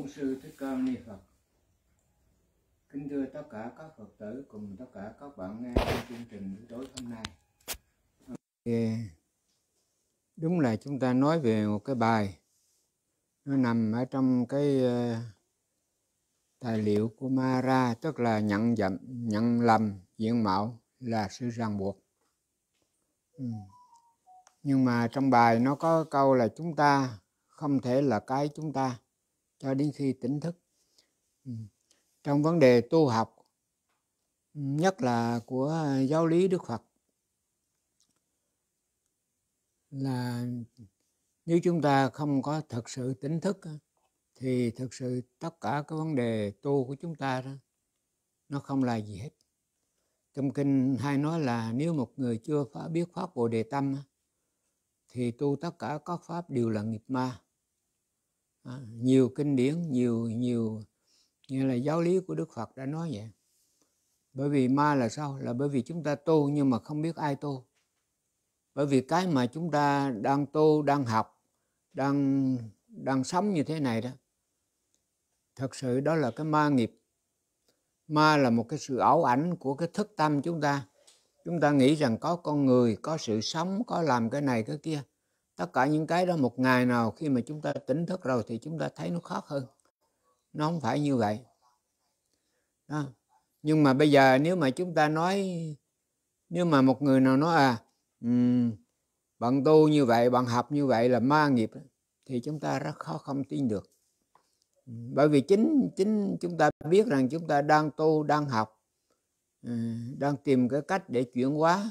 Bổn sư Thích Ca Ni Phật. Kính thưa tất cả các Phật tử cùng tất cả các bạn nghe chương trình tối hôm nay. Đúng là chúng ta nói về một cái bài nó nằm ở trong cái ờ, tài liệu của Mara tức là nhận dậm nhận lầm diện mạo là sự ràng buộc. Ừ. Nhưng mà trong bài nó có câu là chúng ta không thể là cái chúng ta cho đến khi tỉnh thức ừ. trong vấn đề tu học ừ, nhất là của giáo lý đức phật là nếu chúng ta không có thực sự tỉnh thức thì thực sự tất cả các vấn đề tu của chúng ta đó nó không là gì hết trong kinh hay nói là nếu một người chưa biết pháp bồ đề tâm thì tu tất cả các pháp đều là nghiệp ma à, nhiều kinh điển nhiều nhiều như là giáo lý của đức phật đã nói vậy bởi vì ma là sao là bởi vì chúng ta tu nhưng mà không biết ai tu bởi vì cái mà chúng ta đang tu đang học đang đang sống như thế này đó thật sự đó là cái ma nghiệp ma là một cái sự ảo ảnh của cái thức tâm chúng ta chúng ta nghĩ rằng có con người có sự sống có làm cái này cái kia tất cả những cái đó một ngày nào khi mà chúng ta tỉnh thức rồi thì chúng ta thấy nó khó hơn nó không phải như vậy đó. nhưng mà bây giờ nếu mà chúng ta nói nếu mà một người nào nói à um, bạn tu như vậy bạn học như vậy là ma nghiệp thì chúng ta rất khó không tin được bởi vì chính chính chúng ta biết rằng chúng ta đang tu đang học đang tìm cái cách để chuyển hóa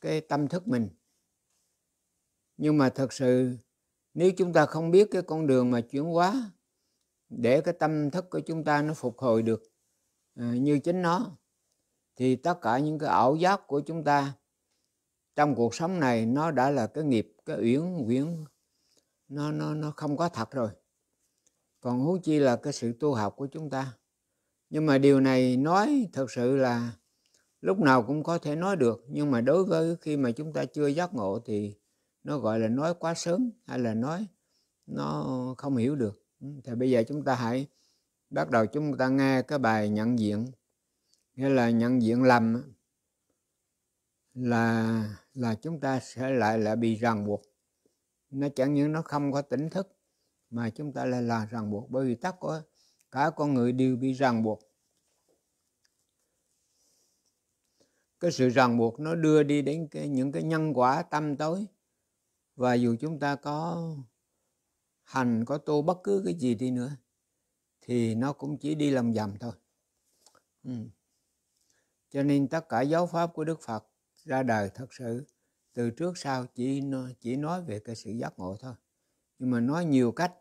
cái tâm thức mình nhưng mà thật sự nếu chúng ta không biết cái con đường mà chuyển hóa để cái tâm thức của chúng ta nó phục hồi được ờ, như chính nó thì tất cả những cái ảo giác của chúng ta trong cuộc sống này nó đã là cái nghiệp cái uyển quyển nó nó nó không có thật rồi còn hú chi là cái sự tu học của chúng ta nhưng mà điều này nói thật sự là lúc nào cũng có thể nói được nhưng mà đối với khi mà chúng ta chưa giác ngộ thì nó gọi là nói quá sớm hay là nói nó không hiểu được ừ, thì bây giờ chúng ta hãy bắt đầu chúng ta nghe cái bài nhận diện nghĩa là nhận diện lầm là là chúng ta sẽ lại lại bị ràng buộc nó chẳng những nó không có tỉnh thức mà chúng ta lại là ràng buộc bởi vì tất cả cả con người đều bị ràng buộc cái sự ràng buộc nó đưa đi đến cái, những cái nhân quả tâm tối và dù chúng ta có hành có tu bất cứ cái gì đi nữa thì nó cũng chỉ đi lòng dầm thôi ừ. cho nên tất cả giáo pháp của đức phật ra đời thật sự từ trước sau chỉ chỉ nói về cái sự giác ngộ thôi nhưng mà nói nhiều cách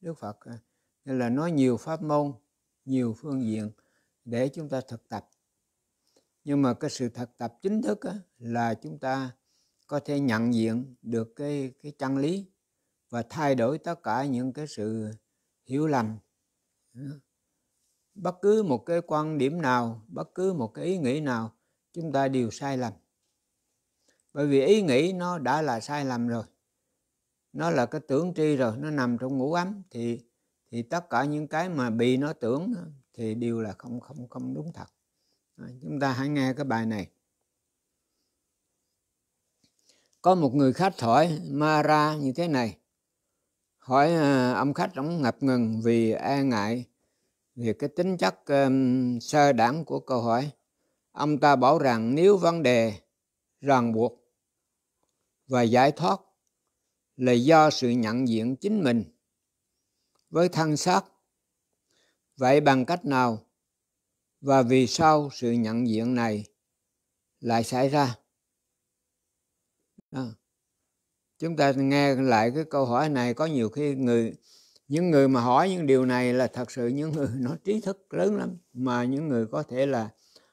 đức phật à, nên là nói nhiều pháp môn nhiều phương diện để chúng ta thực tập nhưng mà cái sự thực tập chính thức á, là chúng ta có thể nhận diện được cái cái chân lý và thay đổi tất cả những cái sự hiểu lầm bất cứ một cái quan điểm nào bất cứ một cái ý nghĩ nào chúng ta đều sai lầm bởi vì ý nghĩ nó đã là sai lầm rồi nó là cái tưởng tri rồi nó nằm trong ngũ ấm thì thì tất cả những cái mà bị nó tưởng thì đều là không không không đúng thật chúng ta hãy nghe cái bài này có một người khách hỏi Mara như thế này hỏi ờ, ông khách ông ngập ngừng vì e ngại về cái tính chất um, sơ đẳng của câu hỏi ông ta bảo rằng nếu vấn đề ràng buộc và giải thoát là do sự nhận diện chính mình với thân xác vậy bằng cách nào và vì sao sự nhận diện này lại xảy ra à, chúng ta nghe lại cái câu hỏi này có nhiều khi người những người mà hỏi những điều này là thật sự những người nó trí thức lớn lắm mà những người có thể là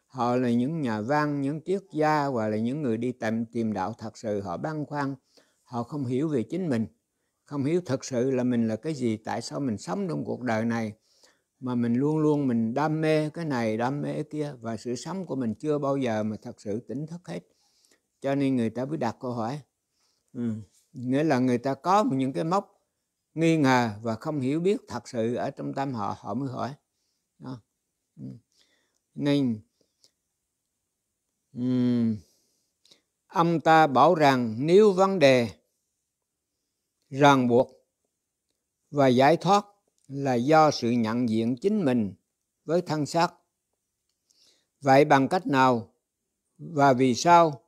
họ là những nhà văn những triết gia hoặc là những người đi tìm tìm đạo thật sự họ băn khoăn họ không hiểu về chính mình không hiểu thật sự là mình là cái gì tại sao mình sống trong cuộc đời này mà mình luôn luôn mình đam mê cái này đam mê cái kia và sự sống của mình chưa bao giờ mà thật sự tỉnh thức hết cho nên người ta mới đặt câu hỏi ừ. nghĩa là người ta có những cái mốc nghi ngờ và không hiểu biết thật sự ở trong tâm họ họ mới hỏi Đó. Ừ. nên um, ông ta bảo rằng nếu vấn đề ràng buộc và giải thoát là do sự nhận diện chính mình với thân xác vậy bằng cách nào và vì sao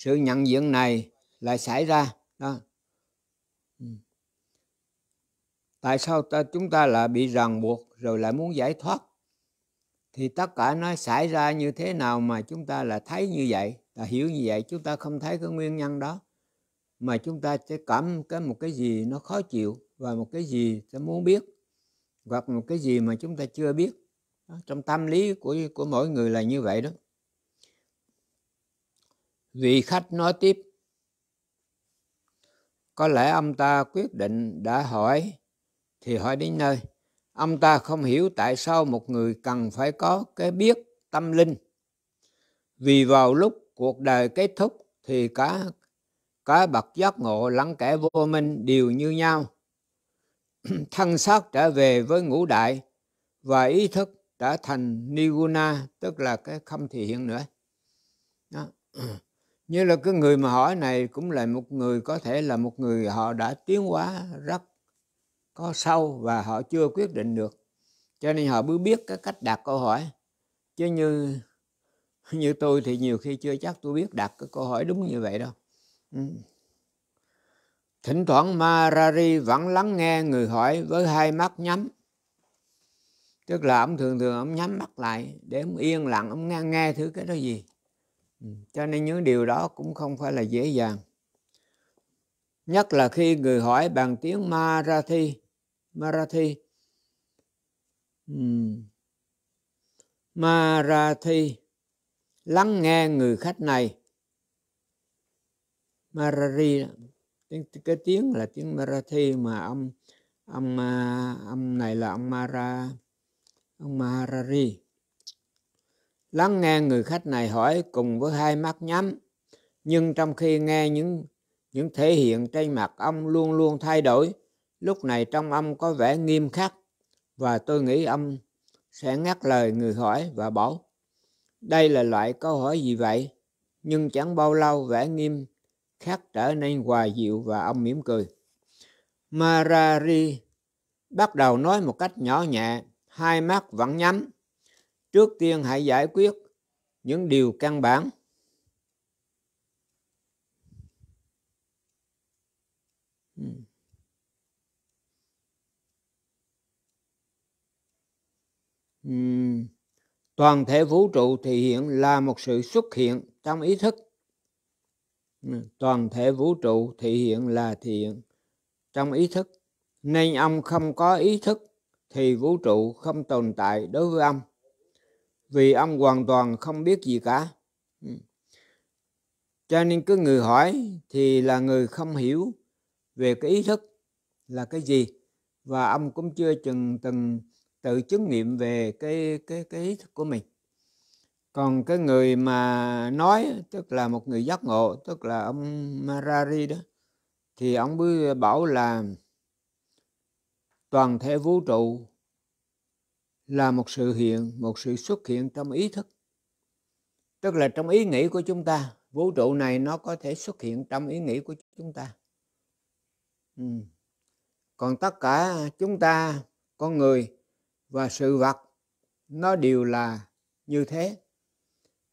sự nhận diện này lại xảy ra đó ừ. tại sao ta, chúng ta là bị ràng buộc rồi lại muốn giải thoát thì tất cả nó xảy ra như thế nào mà chúng ta là thấy như vậy là hiểu như vậy chúng ta không thấy cái nguyên nhân đó mà chúng ta sẽ cảm cái một cái gì nó khó chịu và một cái gì ta muốn biết hoặc một cái gì mà chúng ta chưa biết đó, trong tâm lý của của mỗi người là như vậy đó Vị khách nói tiếp. Có lẽ ông ta quyết định đã hỏi thì hỏi đến nơi. Ông ta không hiểu tại sao một người cần phải có cái biết tâm linh. Vì vào lúc cuộc đời kết thúc thì cả cả bậc giác ngộ lẫn kẻ vô minh đều như nhau. Thân xác trở về với ngũ đại và ý thức đã thành niguna tức là cái không thể hiện nữa. Đó. như là cái người mà hỏi này cũng là một người có thể là một người họ đã tiến hóa rất có sâu và họ chưa quyết định được cho nên họ mới biết cái cách đặt câu hỏi chứ như như tôi thì nhiều khi chưa chắc tôi biết đặt cái câu hỏi đúng như vậy đâu ừ. thỉnh thoảng marari vẫn lắng nghe người hỏi với hai mắt nhắm tức là ông thường thường ông nhắm mắt lại để ông yên lặng ông nghe nghe thứ cái đó gì cho nên những điều đó cũng không phải là dễ dàng nhất là khi người hỏi bằng tiếng marathi marathi uhm. marathi lắng nghe người khách này marathi tiếng cái tiếng là tiếng marathi mà ông ông à, ông này là ông mara ông marari lắng nghe người khách này hỏi cùng với hai mắt nhắm nhưng trong khi nghe những những thể hiện trên mặt ông luôn luôn thay đổi lúc này trong ông có vẻ nghiêm khắc và tôi nghĩ ông sẽ ngắt lời người hỏi và bảo đây là loại câu hỏi gì vậy nhưng chẳng bao lâu vẻ nghiêm khắc trở nên hòa dịu và ông mỉm cười marari bắt đầu nói một cách nhỏ nhẹ hai mắt vẫn nhắm trước tiên hãy giải quyết những điều căn bản Uhm. toàn thể vũ trụ thì hiện là một sự xuất hiện trong ý thức hmm. toàn thể vũ trụ thể hiện là thiện trong ý thức nên ông không có ý thức thì vũ trụ không tồn tại đối với ông vì ông hoàn toàn không biết gì cả ừ. cho nên cứ người hỏi thì là người không hiểu về cái ý thức là cái gì và ông cũng chưa từng từng tự chứng nghiệm về cái cái cái ý thức của mình còn cái người mà nói tức là một người giác ngộ tức là ông Marari đó thì ông mới bảo là toàn thể vũ trụ là một sự hiện, một sự xuất hiện trong ý thức. Tức là trong ý nghĩ của chúng ta, vũ trụ này nó có thể xuất hiện trong ý nghĩ của chúng ta. Ừ. Còn tất cả chúng ta, con người và sự vật, nó đều là như thế.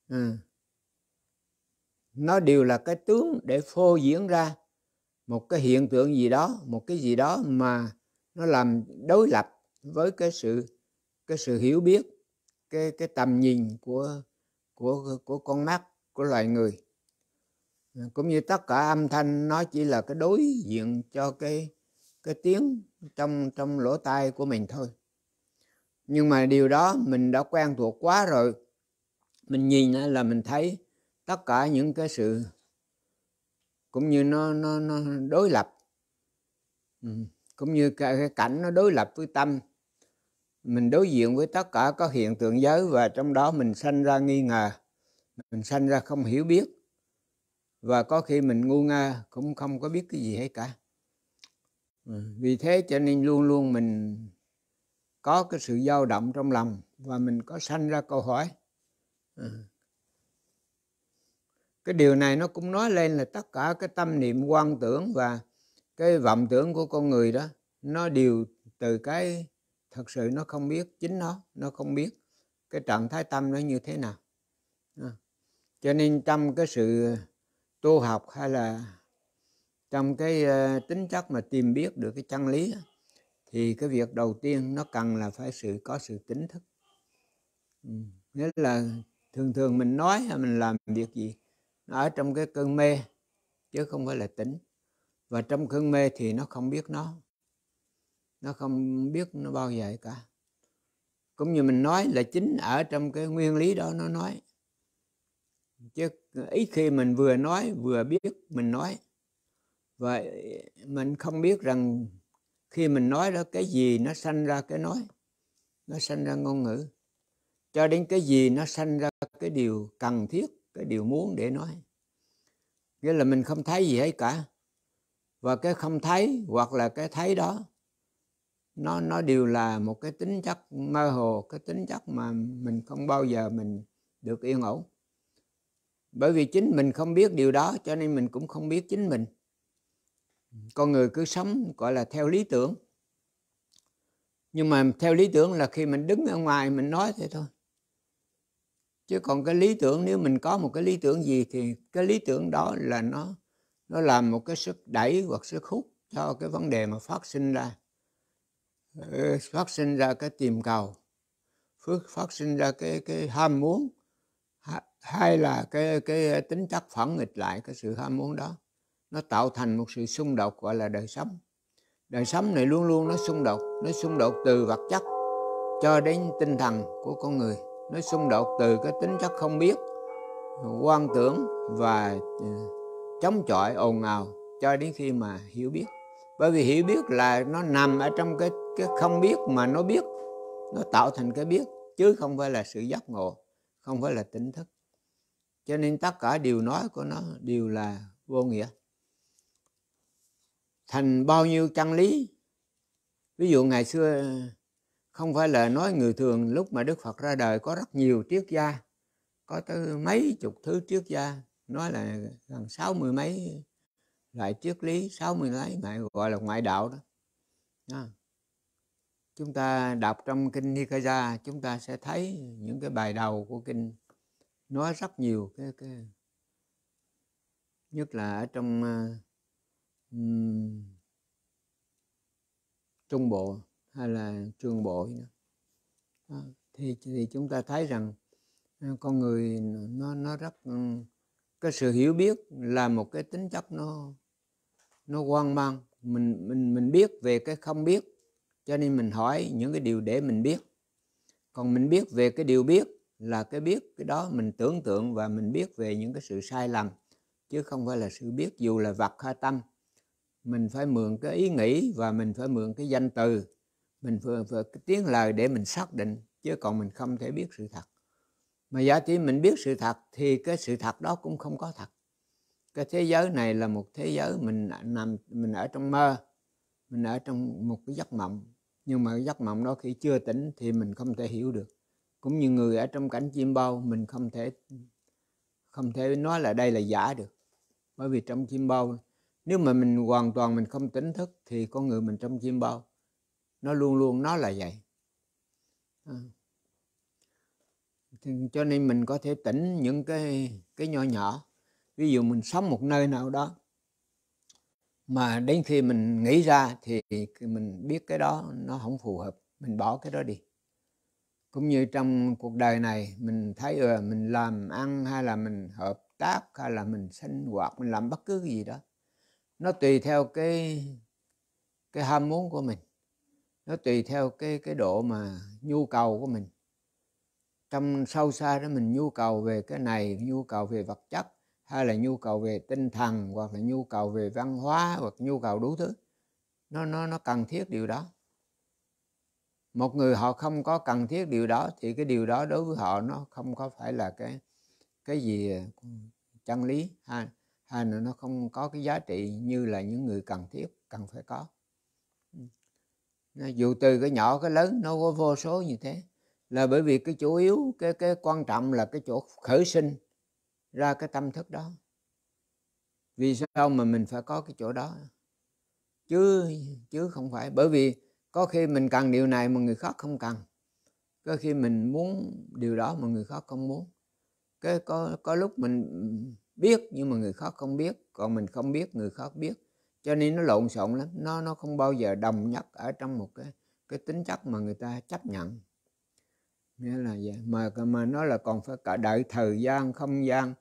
À. Nó đều là cái tướng để phô diễn ra một cái hiện tượng gì đó, một cái gì đó mà nó làm đối lập với cái sự cái sự hiểu biết cái cái tầm nhìn của của của con mắt của loài người cũng như tất cả âm thanh nó chỉ là cái đối diện cho cái cái tiếng trong trong lỗ tai của mình thôi nhưng mà điều đó mình đã quen thuộc quá rồi mình nhìn là mình thấy tất cả những cái sự cũng như nó nó nó đối lập ừ, cũng như cái cảnh nó đối lập với tâm mình đối diện với tất cả các hiện tượng giới và trong đó mình sanh ra nghi ngờ mình sanh ra không hiểu biết và có khi mình ngu ngơ cũng không có biết cái gì hết cả ừ, vì thế cho nên luôn luôn mình có cái sự dao động trong lòng và mình có sanh ra câu hỏi ừ. cái điều này nó cũng nói lên là tất cả cái tâm niệm quan tưởng và cái vọng tưởng của con người đó nó đều từ cái thật sự nó không biết chính nó nó không biết cái trạng thái tâm nó như thế nào à. cho nên trong cái sự tu học hay là trong cái uh, tính chất mà tìm biết được cái chân lý thì cái việc đầu tiên nó cần là phải sự có sự tỉnh thức ừ. nghĩa là thường thường mình nói hay mình làm việc gì nó ở trong cái cơn mê chứ không phải là tỉnh và trong cơn mê thì nó không biết nó nó không biết nó bao giờ cả cũng như mình nói là chính ở trong cái nguyên lý đó nó nói chứ ít khi mình vừa nói vừa biết mình nói và mình không biết rằng khi mình nói đó cái gì nó sanh ra cái nói nó sanh ra ngôn ngữ cho đến cái gì nó sanh ra cái điều cần thiết cái điều muốn để nói nghĩa là mình không thấy gì hết cả và cái không thấy hoặc là cái thấy đó nó nó đều là một cái tính chất mơ hồ cái tính chất mà mình không bao giờ mình được yên ổn bởi vì chính mình không biết điều đó cho nên mình cũng không biết chính mình con người cứ sống gọi là theo lý tưởng nhưng mà theo lý tưởng là khi mình đứng ở ngoài mình nói thế thôi chứ còn cái lý tưởng nếu mình có một cái lý tưởng gì thì cái lý tưởng đó là nó nó làm một cái sức đẩy hoặc sức hút cho cái vấn đề mà phát sinh ra phát sinh ra cái tìm cầu phước phát sinh ra cái cái ham muốn hay là cái cái tính chất phản nghịch lại cái sự ham muốn đó nó tạo thành một sự xung đột gọi là đời sống đời sống này luôn luôn nó xung đột nó xung đột từ vật chất cho đến tinh thần của con người nó xung đột từ cái tính chất không biết quan tưởng và ừ, chống chọi ồn ào cho đến khi mà hiểu biết bởi vì hiểu biết là nó nằm ở trong cái cái không biết mà nó biết nó tạo thành cái biết chứ không phải là sự giác ngộ không phải là tỉnh thức cho nên tất cả điều nói của nó đều là vô nghĩa thành bao nhiêu chân lý ví dụ ngày xưa không phải là nói người thường lúc mà đức phật ra đời có rất nhiều triết gia có tới mấy chục thứ triết gia nói là gần sáu mươi mấy lại triết lý 60 lấy ngài gọi là ngoại đạo đó à. chúng ta đọc trong kinh Nikaya chúng ta sẽ thấy những cái bài đầu của kinh nói rất nhiều cái, cái nhất là ở trong uh, um, trung bộ hay là trường bộ nữa. À, thì thì chúng ta thấy rằng ờ, con người nó nó rất cái sự hiểu biết là một cái tính chất nó nó hoang mang mình mình mình biết về cái không biết cho nên mình hỏi những cái điều để mình biết còn mình biết về cái điều biết là cái biết cái đó mình tưởng tượng và mình biết về những cái sự sai lầm chứ không phải là sự biết dù là vật hay tâm mình phải mượn cái ý nghĩ và mình phải mượn cái danh từ mình vừa vừa cái tiếng lời để mình xác định chứ còn mình không thể biết sự thật mà giả tỷ mình biết sự thật thì cái sự thật đó cũng không có thật cái thế giới này là một thế giới mình nằm mình ở trong mơ mình ở trong một cái giấc mộng nhưng mà cái giấc mộng đó khi chưa tỉnh thì mình không thể hiểu được cũng như người ở trong cảnh chim bao mình không thể không thể nói là đây là giả được bởi vì trong chim bao nếu mà mình hoàn toàn mình không tỉnh thức thì con người mình trong chim bao nó luôn luôn nó là vậy à. cho nên mình có thể tỉnh những cái cái nhỏ nhỏ ví dụ mình sống một nơi nào đó mà đến khi mình nghĩ ra thì mình biết cái đó nó không phù hợp mình bỏ cái đó đi cũng như trong cuộc đời này mình thấy ừ, mình làm ăn hay là mình hợp tác hay là mình sinh hoạt mình làm bất cứ cái gì đó nó tùy theo cái cái ham muốn của mình nó tùy theo cái cái độ mà nhu cầu của mình trong sâu xa đó mình nhu cầu về cái này nhu cầu về vật chất hay là nhu cầu về tinh thần hoặc là nhu cầu về văn hóa hoặc nhu cầu đủ thứ nó nó nó cần thiết điều đó một người họ không có cần thiết điều đó thì cái điều đó đối với họ nó không có phải là cái cái gì ừ, chân lý hay hay là nó không có cái giá trị như là những người cần thiết cần phải có ừ. dù từ cái nhỏ cái lớn nó có vô số như thế là bởi vì cái chủ yếu cái cái quan trọng là cái chỗ khởi sinh ra cái tâm thức đó vì sao mà mình phải có cái chỗ đó chứ chứ không phải bởi vì có khi mình cần điều này mà người khác không cần có khi mình muốn điều đó mà người khác không muốn cái có có lúc mình biết nhưng mà người khác không biết còn mình không biết người khác biết cho nên nó lộn xộn lắm nó nó không bao giờ đồng nhất ở trong một cái cái tính chất mà người ta chấp nhận nghĩa là vậy mà mà nó là còn phải cả đợi thời gian không gian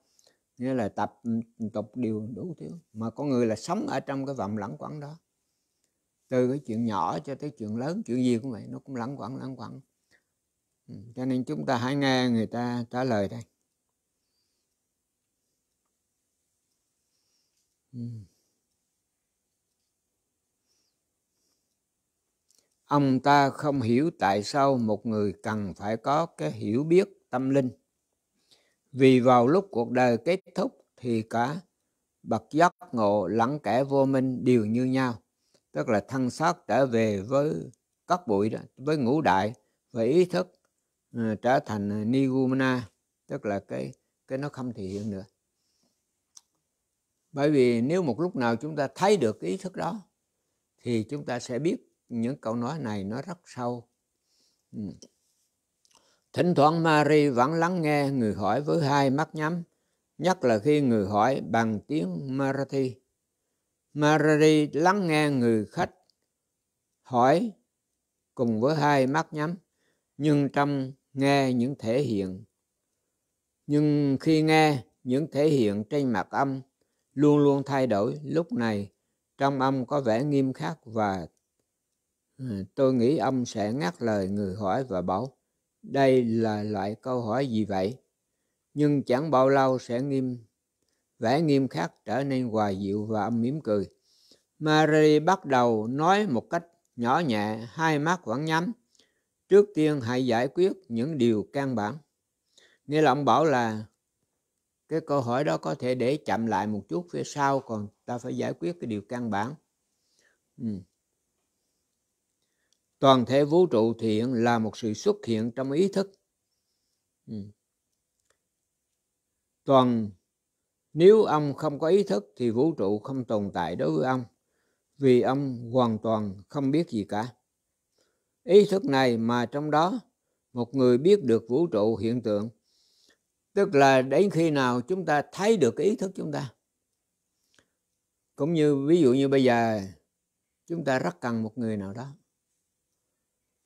nghĩa là tập ừ, tục điều đủ thứ mà có người là sống ở trong cái vòng lẩn quẩn đó từ cái chuyện nhỏ cho tới chuyện lớn chuyện gì cũng vậy nó cũng lẩn quẩn lẩn quẩn ừ, cho nên chúng ta hãy nghe người ta trả lời đây ừ. ông ta không hiểu tại sao một người cần phải có cái hiểu biết tâm linh vì vào lúc cuộc đời kết thúc thì cả bậc giác ngộ lẫn kẻ vô minh đều như nhau. Tức là thân xác trở về với các bụi đó, với ngũ đại và ý thức uh, trở thành ờ, nigumana tức là cái cái nó không thể hiện nữa bởi vì nếu một lúc nào chúng ta thấy được ý thức đó thì chúng ta sẽ biết những câu nói này nó rất sâu ừ. Thỉnh thoảng Mary vẫn lắng nghe người hỏi với hai mắt nhắm, nhất là khi người hỏi bằng tiếng Marathi. Mary lắng nghe người khách hỏi cùng với hai mắt nhắm, nhưng trong nghe những thể hiện. Nhưng khi nghe những thể hiện trên mặt âm luôn luôn thay đổi, lúc này trong âm có vẻ nghiêm khắc và ừ, tôi nghĩ ông sẽ ngắt lời người hỏi và bảo đây là loại câu hỏi gì vậy? Nhưng chẳng bao lâu sẽ nghiêm, vẻ nghiêm khắc trở nên hòa dịu và âm mỉm cười. Mary bắt đầu nói một cách nhỏ nhẹ, hai mắt vẫn nhắm. Trước tiên hãy giải quyết những điều căn bản. Nghĩa là ông bảo là cái câu hỏi đó có thể để chậm lại một chút phía sau còn ta phải giải quyết cái điều căn bản. Ừ toàn thể vũ trụ thiện là một sự xuất hiện trong ý thức ừ. toàn nếu ông không có ý thức thì vũ trụ không tồn tại đối với ông vì ông hoàn toàn không biết gì cả ý thức này mà trong đó một người biết được vũ trụ hiện tượng tức là đến khi nào chúng ta thấy được ý thức chúng ta cũng như ví dụ như bây giờ chúng ta rất cần một người nào đó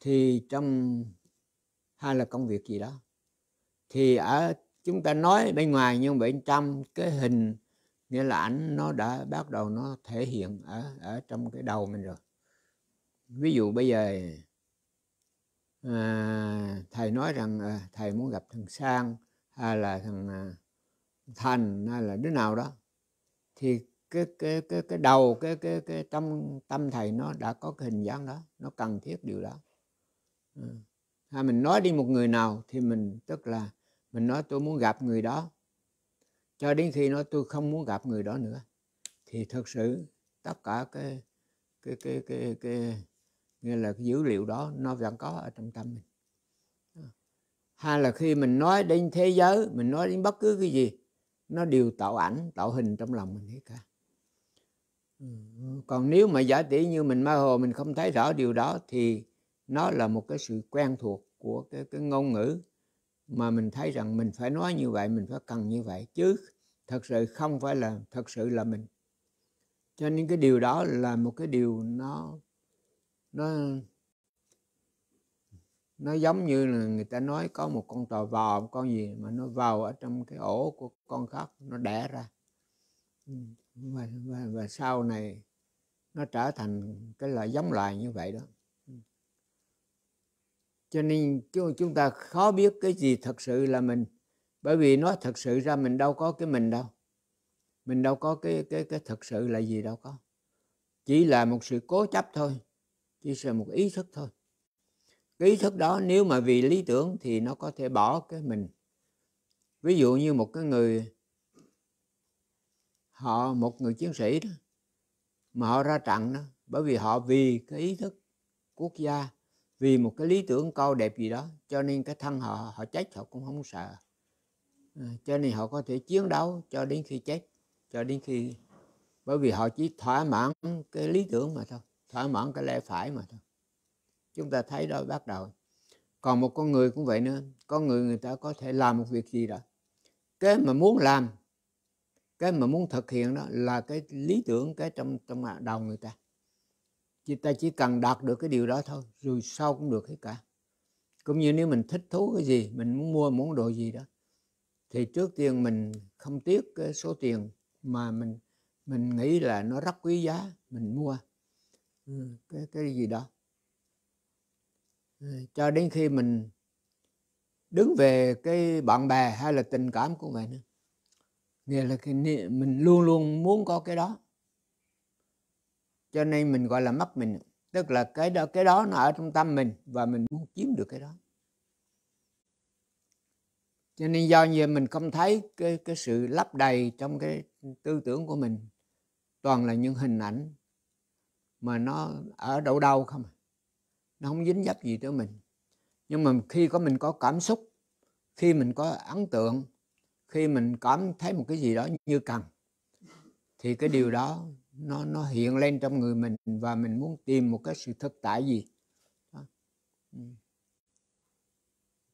thì trong hay là công việc gì đó thì ở chúng ta nói bên ngoài nhưng bên trong cái hình nghĩa là ảnh nó đã bắt đầu nó thể hiện ở ở trong cái đầu mình rồi ví dụ bây giờ à, thầy nói rằng à, thầy muốn gặp thằng sang hay là thằng à, thành hay là đứa nào đó thì cái cái cái cái đầu cái cái cái trong tâm thầy nó đã có cái hình dáng đó nó cần thiết điều đó Ừ. hay mình nói đi một người nào thì mình tức là mình nói tôi muốn gặp người đó cho đến khi nói tôi không muốn gặp người đó nữa thì thật sự tất cả cái cái cái cái, cái nghĩa là cái dữ liệu đó nó vẫn có ở trong tâm mình hay là khi mình nói đến thế giới mình nói đến bất cứ cái gì nó đều tạo ảnh tạo hình trong lòng mình hết cả ừ. còn nếu mà giả tỷ như mình mơ hồ mình không thấy rõ điều đó thì nó là một cái sự quen thuộc của cái, cái ngôn ngữ mà mình thấy rằng mình phải nói như vậy mình phải cần như vậy chứ thật sự không phải là thật sự là mình cho nên cái điều đó là một cái điều nó nó nó giống như là người ta nói có một con tò vò con gì mà nó vào ở trong cái ổ của con khác nó đẻ ra và, và, và sau này nó trở thành cái là giống loài như vậy đó cho nên chúng ta khó biết cái gì thật sự là mình bởi vì nói thật sự ra mình đâu có cái mình đâu mình đâu có cái cái cái thật sự là gì đâu có chỉ là một sự cố chấp thôi chỉ là một ý thức thôi cái ý thức đó nếu mà vì lý tưởng thì nó có thể bỏ cái mình ví dụ như một cái người họ một người chiến sĩ đó mà họ ra trận đó bởi vì họ vì cái ý thức quốc gia vì một cái lý tưởng cao đẹp gì đó cho nên cái thân họ họ chết họ cũng không sợ ờ, cho nên họ có thể chiến đấu cho đến khi chết cho đến khi bởi vì họ chỉ thỏa mãn cái lý tưởng mà thôi thỏa mãn cái lẽ phải mà thôi chúng ta thấy đó bắt đầu còn một con người cũng vậy nữa con người người ta có thể làm một việc gì đó cái mà muốn làm cái mà muốn thực hiện đó là cái lý tưởng cái trong trong đầu người ta chỉ ta chỉ cần đạt được cái điều đó thôi, rồi sau cũng được hết cả. Cũng như nếu mình thích thú cái gì, mình muốn mua món đồ gì đó, thì trước tiên mình không tiếc cái số tiền mà mình mình nghĩ là nó rất quý giá, mình mua ừ, cái cái gì đó. Ừ, cho đến khi mình đứng về cái bạn bè hay là tình cảm của vậy nữa nghĩa là cái, mình luôn luôn muốn có cái đó cho nên mình gọi là mắt mình tức là cái đó cái đó nó ở trong tâm mình và mình muốn chiếm được cái đó cho nên do như mình không thấy cái cái sự lấp đầy trong cái tư tưởng của mình toàn là những hình ảnh mà nó ở đâu đâu không à. nó không dính dấp gì tới mình nhưng mà khi có mình có cảm xúc khi mình có ấn tượng khi mình cảm thấy một cái gì đó như cần thì cái điều đó nó nó hiện lên trong người mình và mình muốn tìm một cái sự thực tại gì đó. Ừ.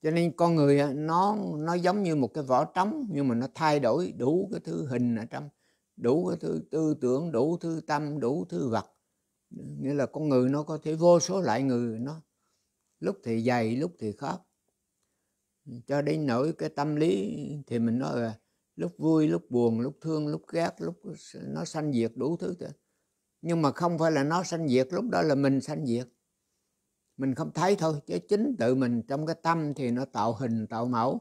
cho nên con người nó nó giống như một cái vỏ trống nhưng mà nó thay đổi đủ cái thứ hình ở trong đủ cái thứ tư tưởng đủ thứ tâm đủ thứ vật nghĩa là con người nó có thể vô số loại người nó lúc thì dày lúc thì khớp cho đến nỗi cái tâm lý thì mình nói là lúc vui lúc buồn lúc thương lúc ghét lúc nó sanh diệt đủ thứ thế. nhưng mà không phải là nó sanh diệt lúc đó là mình sanh diệt mình không thấy thôi chứ chính tự mình trong cái tâm thì nó tạo hình tạo mẫu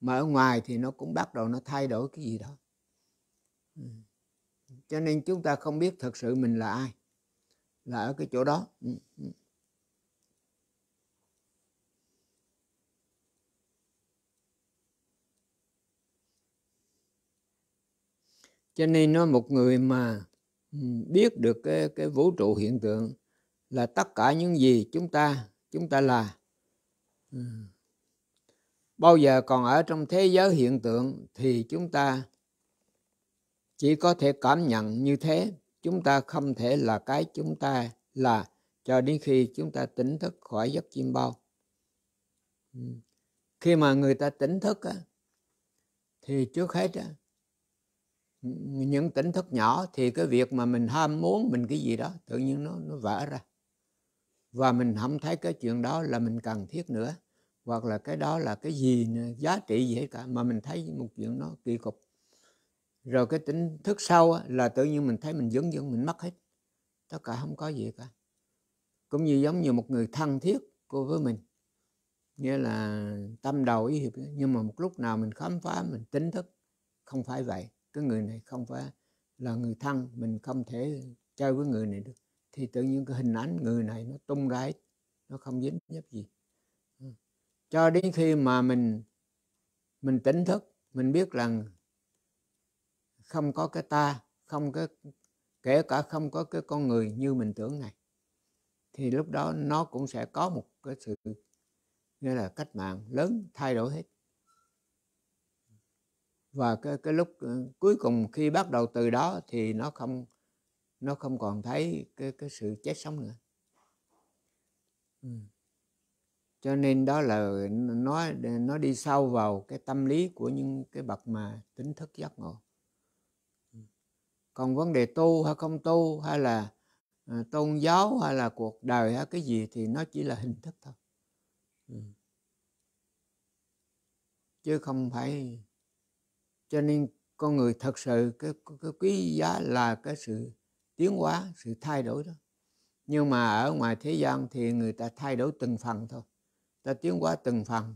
mà ở ngoài thì nó cũng bắt đầu nó thay đổi cái gì đó ừ. cho nên chúng ta không biết thật sự mình là ai là ở cái chỗ đó ừ, ừ. cho nên nó một người mà ừ, biết được cái, cái vũ trụ hiện tượng là tất cả những gì chúng ta chúng ta là ừ. bao giờ còn ở trong thế giới hiện tượng thì chúng ta chỉ có thể cảm nhận như thế chúng ta không thể là cái chúng ta là cho đến khi chúng ta tỉnh thức khỏi giấc chim bao ừ. khi mà người ta tỉnh thức á, thì trước hết á, những tỉnh thức nhỏ thì cái việc mà mình ham muốn mình cái gì đó tự nhiên nó nó vỡ ra và mình không thấy cái chuyện đó là mình cần thiết nữa hoặc là cái đó là cái gì giá trị gì hết cả mà mình thấy một chuyện nó kỳ cục rồi cái tính thức sau là tự nhiên mình thấy mình dấn dấn mình mất hết tất cả không có gì cả cũng như giống như một người thân thiết cô với mình nghĩa là tâm đầu ý hiệp nhưng mà một lúc nào mình khám phá mình tính thức không phải vậy cái người này không phải là người thân mình không thể chơi với người này được thì tự nhiên cái hình ảnh người này nó tung ra nó không dính nhấp gì ừ. cho đến khi mà mình mình tỉnh thức mình biết rằng không có cái ta không có kể cả không có cái con người như mình tưởng này thì lúc đó nó cũng sẽ có một cái sự nghĩa là cách mạng lớn thay đổi hết và cái cái lúc ờ, cuối cùng khi bắt đầu từ đó thì nó không nó không còn thấy cái cái sự chết sống nữa ừ. cho nên đó là nó nó đi sâu vào cái tâm lý của những cái bậc mà tính thức giác ngộ còn vấn đề tu hay không tu hay là ờ, tôn giáo hay là cuộc đời hay cái gì thì nó chỉ là hình thức thôi ừ. chứ không phải cho nên con người thật sự cái, cái quý giá là cái sự tiến hóa sự thay đổi đó nhưng mà ở ngoài thế gian thì người ta thay đổi từng phần thôi ta tiến hóa từng phần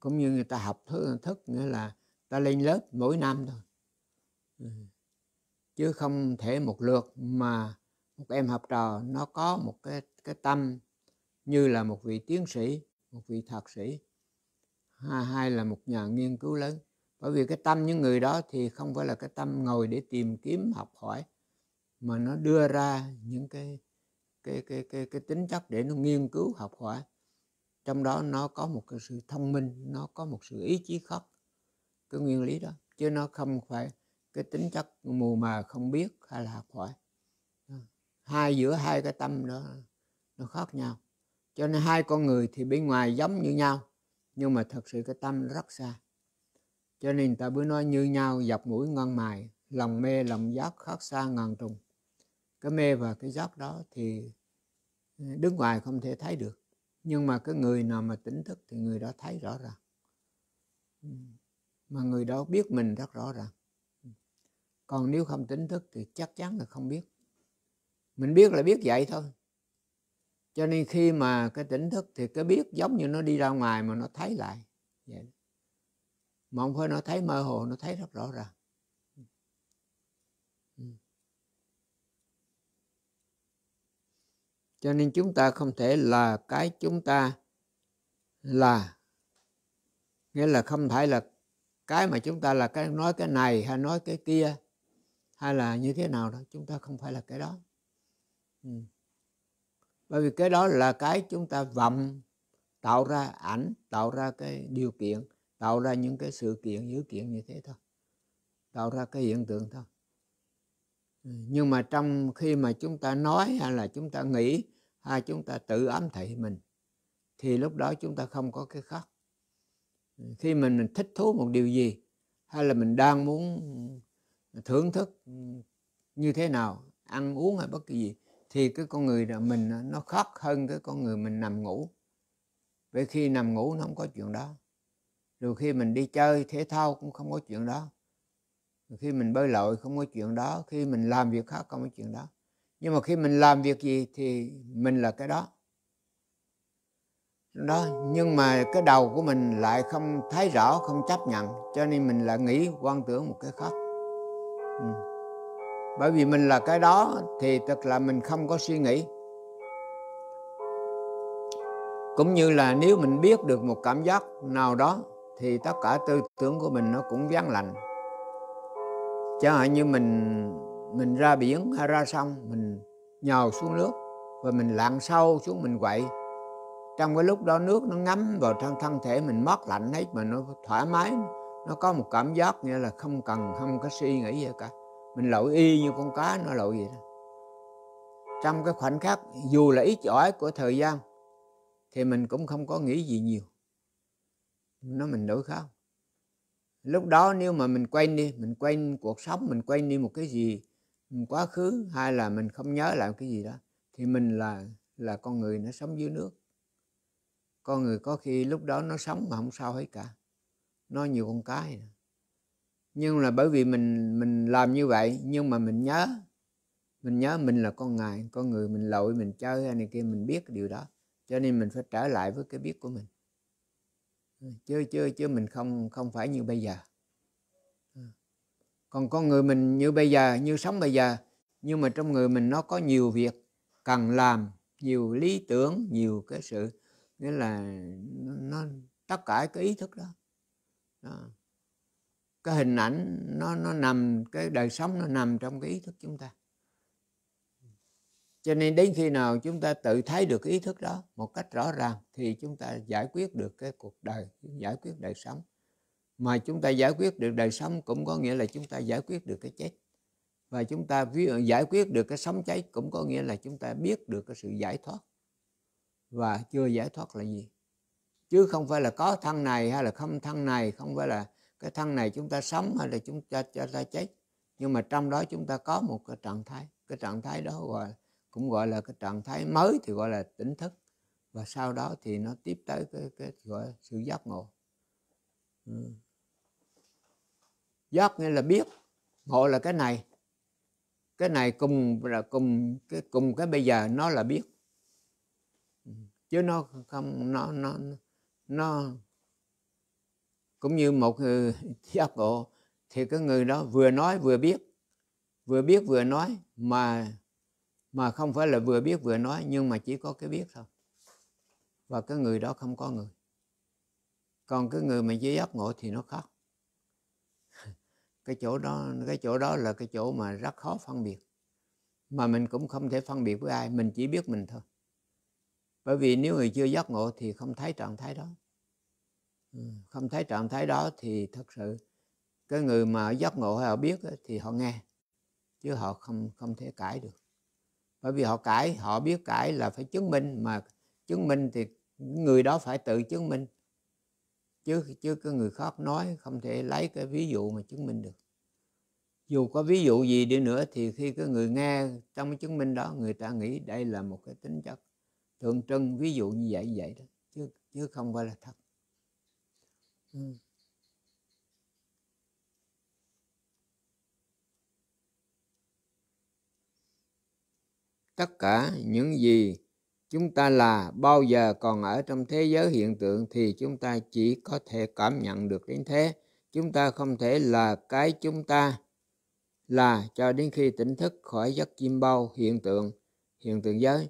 cũng như người ta học thức, thức nghĩa là ta lên lớp mỗi năm thôi ừ. chứ không thể một lượt mà một em học trò nó có một cái cái tâm như là một vị tiến sĩ một vị thạc sĩ hay là một nhà nghiên cứu lớn bởi vì cái tâm những người đó thì không phải là cái tâm ngồi để tìm kiếm học hỏi mà nó đưa ra những cái cái cái cái cái tính chất để nó nghiên cứu học hỏi trong đó nó có một cái sự thông minh nó có một sự ý chí khắc cái nguyên lý đó chứ nó không phải cái tính chất mù mà không biết hay là học hỏi hai giữa hai cái tâm đó nó khác nhau cho nên hai con người thì bên ngoài giống như nhau nhưng mà thật sự cái tâm rất xa cho nên ta bữa nói như nhau dọc mũi ngon mài lòng mê lòng giác khác xa ngàn trùng cái mê và cái giác đó thì ừ, đứng ngoài không thể thấy được nhưng mà cái người nào mà tỉnh thức thì người đó thấy rõ ràng ừ, mà người đó biết mình rất rõ ràng ừ. còn nếu không tỉnh thức thì chắc chắn là không biết mình biết là biết vậy thôi cho nên khi mà cái tỉnh thức thì cái biết giống như nó đi ra ngoài mà nó thấy lại vậy mộng phải nó thấy mơ hồ nó thấy rất rõ ràng ừ. cho nên chúng ta không thể là cái chúng ta là nghĩa là không phải là cái mà chúng ta là cái nói cái này hay nói cái kia hay là như thế nào đó chúng ta không phải là cái đó ừ. bởi vì cái đó là cái chúng ta vọng tạo ra ảnh tạo ra cái điều kiện tạo ra những cái sự kiện dữ kiện như thế thôi tạo ra cái hiện tượng thôi ừ, nhưng mà trong khi mà chúng ta nói hay là chúng ta nghĩ hay chúng ta tự ám thị mình thì lúc đó chúng ta không có cái khác ừ, khi mình, mình thích thú một điều gì hay là mình đang muốn thưởng thức ừ, như thế nào ăn uống hay bất kỳ gì thì cái con người là mình nó khác hơn cái con người mình nằm ngủ vậy khi nằm ngủ nó không có chuyện đó rồi khi mình đi chơi thể thao cũng không có chuyện đó rồi khi mình bơi lội không có chuyện đó khi mình làm việc khác không có chuyện đó nhưng mà khi mình làm việc gì thì mình là cái đó đó nhưng mà cái đầu của mình lại không thấy rõ không chấp nhận cho nên mình lại nghĩ quan tưởng một cái khác ừ. bởi vì mình là cái đó thì thật là mình không có suy nghĩ cũng như là nếu mình biết được một cảm giác nào đó thì tất cả tư tưởng của mình nó cũng vắng lạnh chẳng hạn như mình mình ra biển hay ra sông mình nhào xuống nước và mình lặn sâu xuống mình quậy trong cái lúc đó nước nó ngấm vào thân thân thể mình mất lạnh hết mà nó thoải mái nó có một cảm giác nghĩa là không cần không có suy nghĩ gì cả mình lội y như con cá nó lội vậy đó trong cái khoảnh khắc dù là ít ỏi của thời gian thì mình cũng không có nghĩ gì nhiều nó mình đổi khác lúc đó nếu mà mình quên đi mình quên cuộc sống mình quên đi một cái gì quá khứ hay là mình không nhớ lại cái gì đó thì mình là là con người nó sống dưới nước con người có khi lúc đó nó sống mà không sao hết cả nó nhiều con cái nhưng là bởi vì mình mình làm như vậy nhưng mà mình nhớ mình nhớ mình là con ngài con người mình lội mình chơi hay này kia mình biết điều đó cho nên mình phải trở lại với cái biết của mình chứ chứ chứ mình không không phải như bây giờ ừ. còn con người mình như bây giờ như sống bây giờ nhưng mà trong người mình nó có nhiều việc cần làm nhiều lý tưởng nhiều cái sự nghĩa là nó tất cả cái ý thức đó, đó. cái hình ảnh nó nó nằm cái đời sống nó nằm trong cái ý thức chúng ta cho nên đến khi nào chúng ta tự thấy được ý thức đó một cách rõ ràng thì chúng ta giải quyết được cái cuộc đời giải quyết đời sống mà chúng ta giải quyết được đời sống cũng có nghĩa là chúng ta giải quyết được cái chết và chúng ta giải quyết được cái sống cháy cũng có nghĩa là chúng ta biết được cái sự giải thoát và chưa giải thoát là gì chứ không phải là có thân này hay là không thân này không phải là cái thân này chúng ta sống hay là chúng ta cho ta chết nhưng mà trong đó chúng ta có một cái trạng thái cái trạng thái đó gọi là cũng gọi là cái trạng thái mới thì gọi là tỉnh thức và sau đó thì nó tiếp tới cái cái gọi sự giác ngộ ừ. giác nghĩa là biết ngộ là cái này cái này cùng là cùng cái cùng cái bây giờ nó là biết chứ nó không nó nó nó cũng như một ừ, giác ngộ thì cái người đó vừa nói vừa biết vừa biết vừa nói mà mà không phải là vừa biết vừa nói nhưng mà chỉ có cái biết thôi và cái người đó không có người còn cái người mà dưới giác ngộ thì nó khác cái chỗ đó cái chỗ đó là cái chỗ mà rất khó phân biệt mà mình cũng không thể phân biệt với ai mình chỉ biết mình thôi bởi vì nếu người chưa giác ngộ thì không thấy trạng thái đó ừ, không thấy trạng thái đó thì thật sự cái người mà giác ngộ hay họ biết thì họ nghe chứ họ không không thể cãi được bởi vì họ cãi họ biết cãi là phải chứng minh mà chứng minh thì người đó phải tự chứng minh chứ chứ cái người khác nói không thể lấy cái ví dụ mà chứng minh được dù có ví dụ gì đi nữa thì khi cái người nghe trong cái chứng minh đó người ta nghĩ đây là một cái tính chất tượng trưng ví dụ như vậy vậy đó chứ chứ không phải là thật ừ. tất cả những gì chúng ta là bao giờ còn ở trong thế giới hiện tượng thì chúng ta chỉ có thể cảm nhận được đến thế chúng ta không thể là cái chúng ta là cho đến khi tỉnh thức khỏi giấc chim bao hiện tượng hiện tượng giới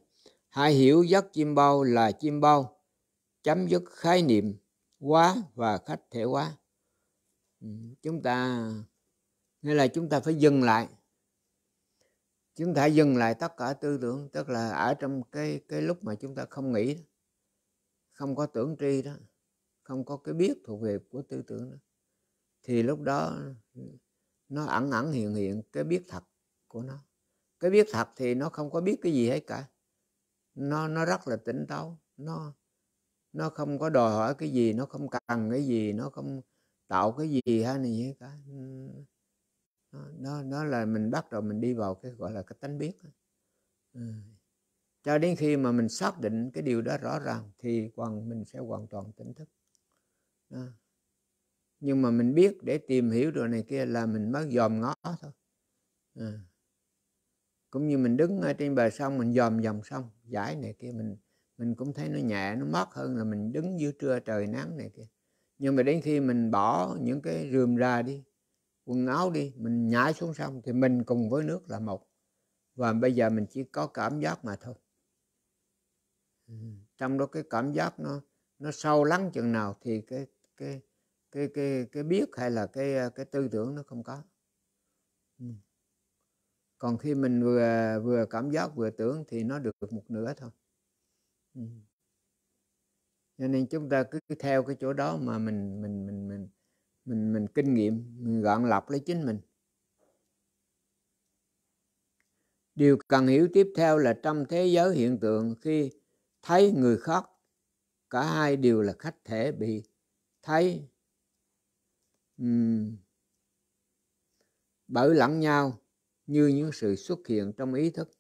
hãy hiểu giấc chim bao là chim bao chấm dứt khái niệm quá và khách thể quá ừ, chúng ta nghĩa là chúng ta phải dừng lại chúng ta dừng lại tất cả tư tưởng tức là ở trong cái cái lúc mà chúng ta không nghĩ đó, không có tưởng tri đó không có cái biết thuộc về của tư tưởng đó thì lúc đó nó ẩn ẩn hiện hiện cái biết thật của nó cái biết thật thì nó không có biết cái gì hết cả nó nó rất là tỉnh táo nó nó không có đòi hỏi cái gì nó không cần cái gì nó không tạo cái gì hay này hết cả nó nó là mình bắt đầu mình đi vào cái gọi là cái tánh biết ừ. cho đến khi mà mình xác định cái điều đó rõ ràng thì còn mình sẽ hoàn toàn tỉnh thức đó. nhưng mà mình biết để tìm hiểu rồi này kia là mình mới dòm ngó thôi à. cũng như mình đứng ở trên bờ sông mình dòm dòm sông giải này kia mình mình cũng thấy nó nhẹ nó mát hơn là mình đứng dưới trưa trời nắng này kia nhưng mà đến khi mình bỏ những cái rườm ra đi quần áo đi mình nhảy xuống sông thì mình cùng với nước là một và bây giờ mình chỉ có cảm giác mà thôi ừ. trong đó cái cảm giác nó nó sâu lắng chừng nào thì cái cái cái cái cái biết hay là cái cái tư tưởng nó không có ừ. còn khi mình vừa vừa cảm giác vừa tưởng thì nó được một nửa thôi ừ. cho nên chúng ta cứ theo cái chỗ đó mà mình mình mình mình mình mình kinh nghiệm mình gọn lọc lấy chính mình điều cần hiểu tiếp theo là trong thế giới hiện tượng khi thấy người khác cả hai đều là khách thể bị thấy um, bởi lẫn nhau như những sự xuất hiện trong ý thức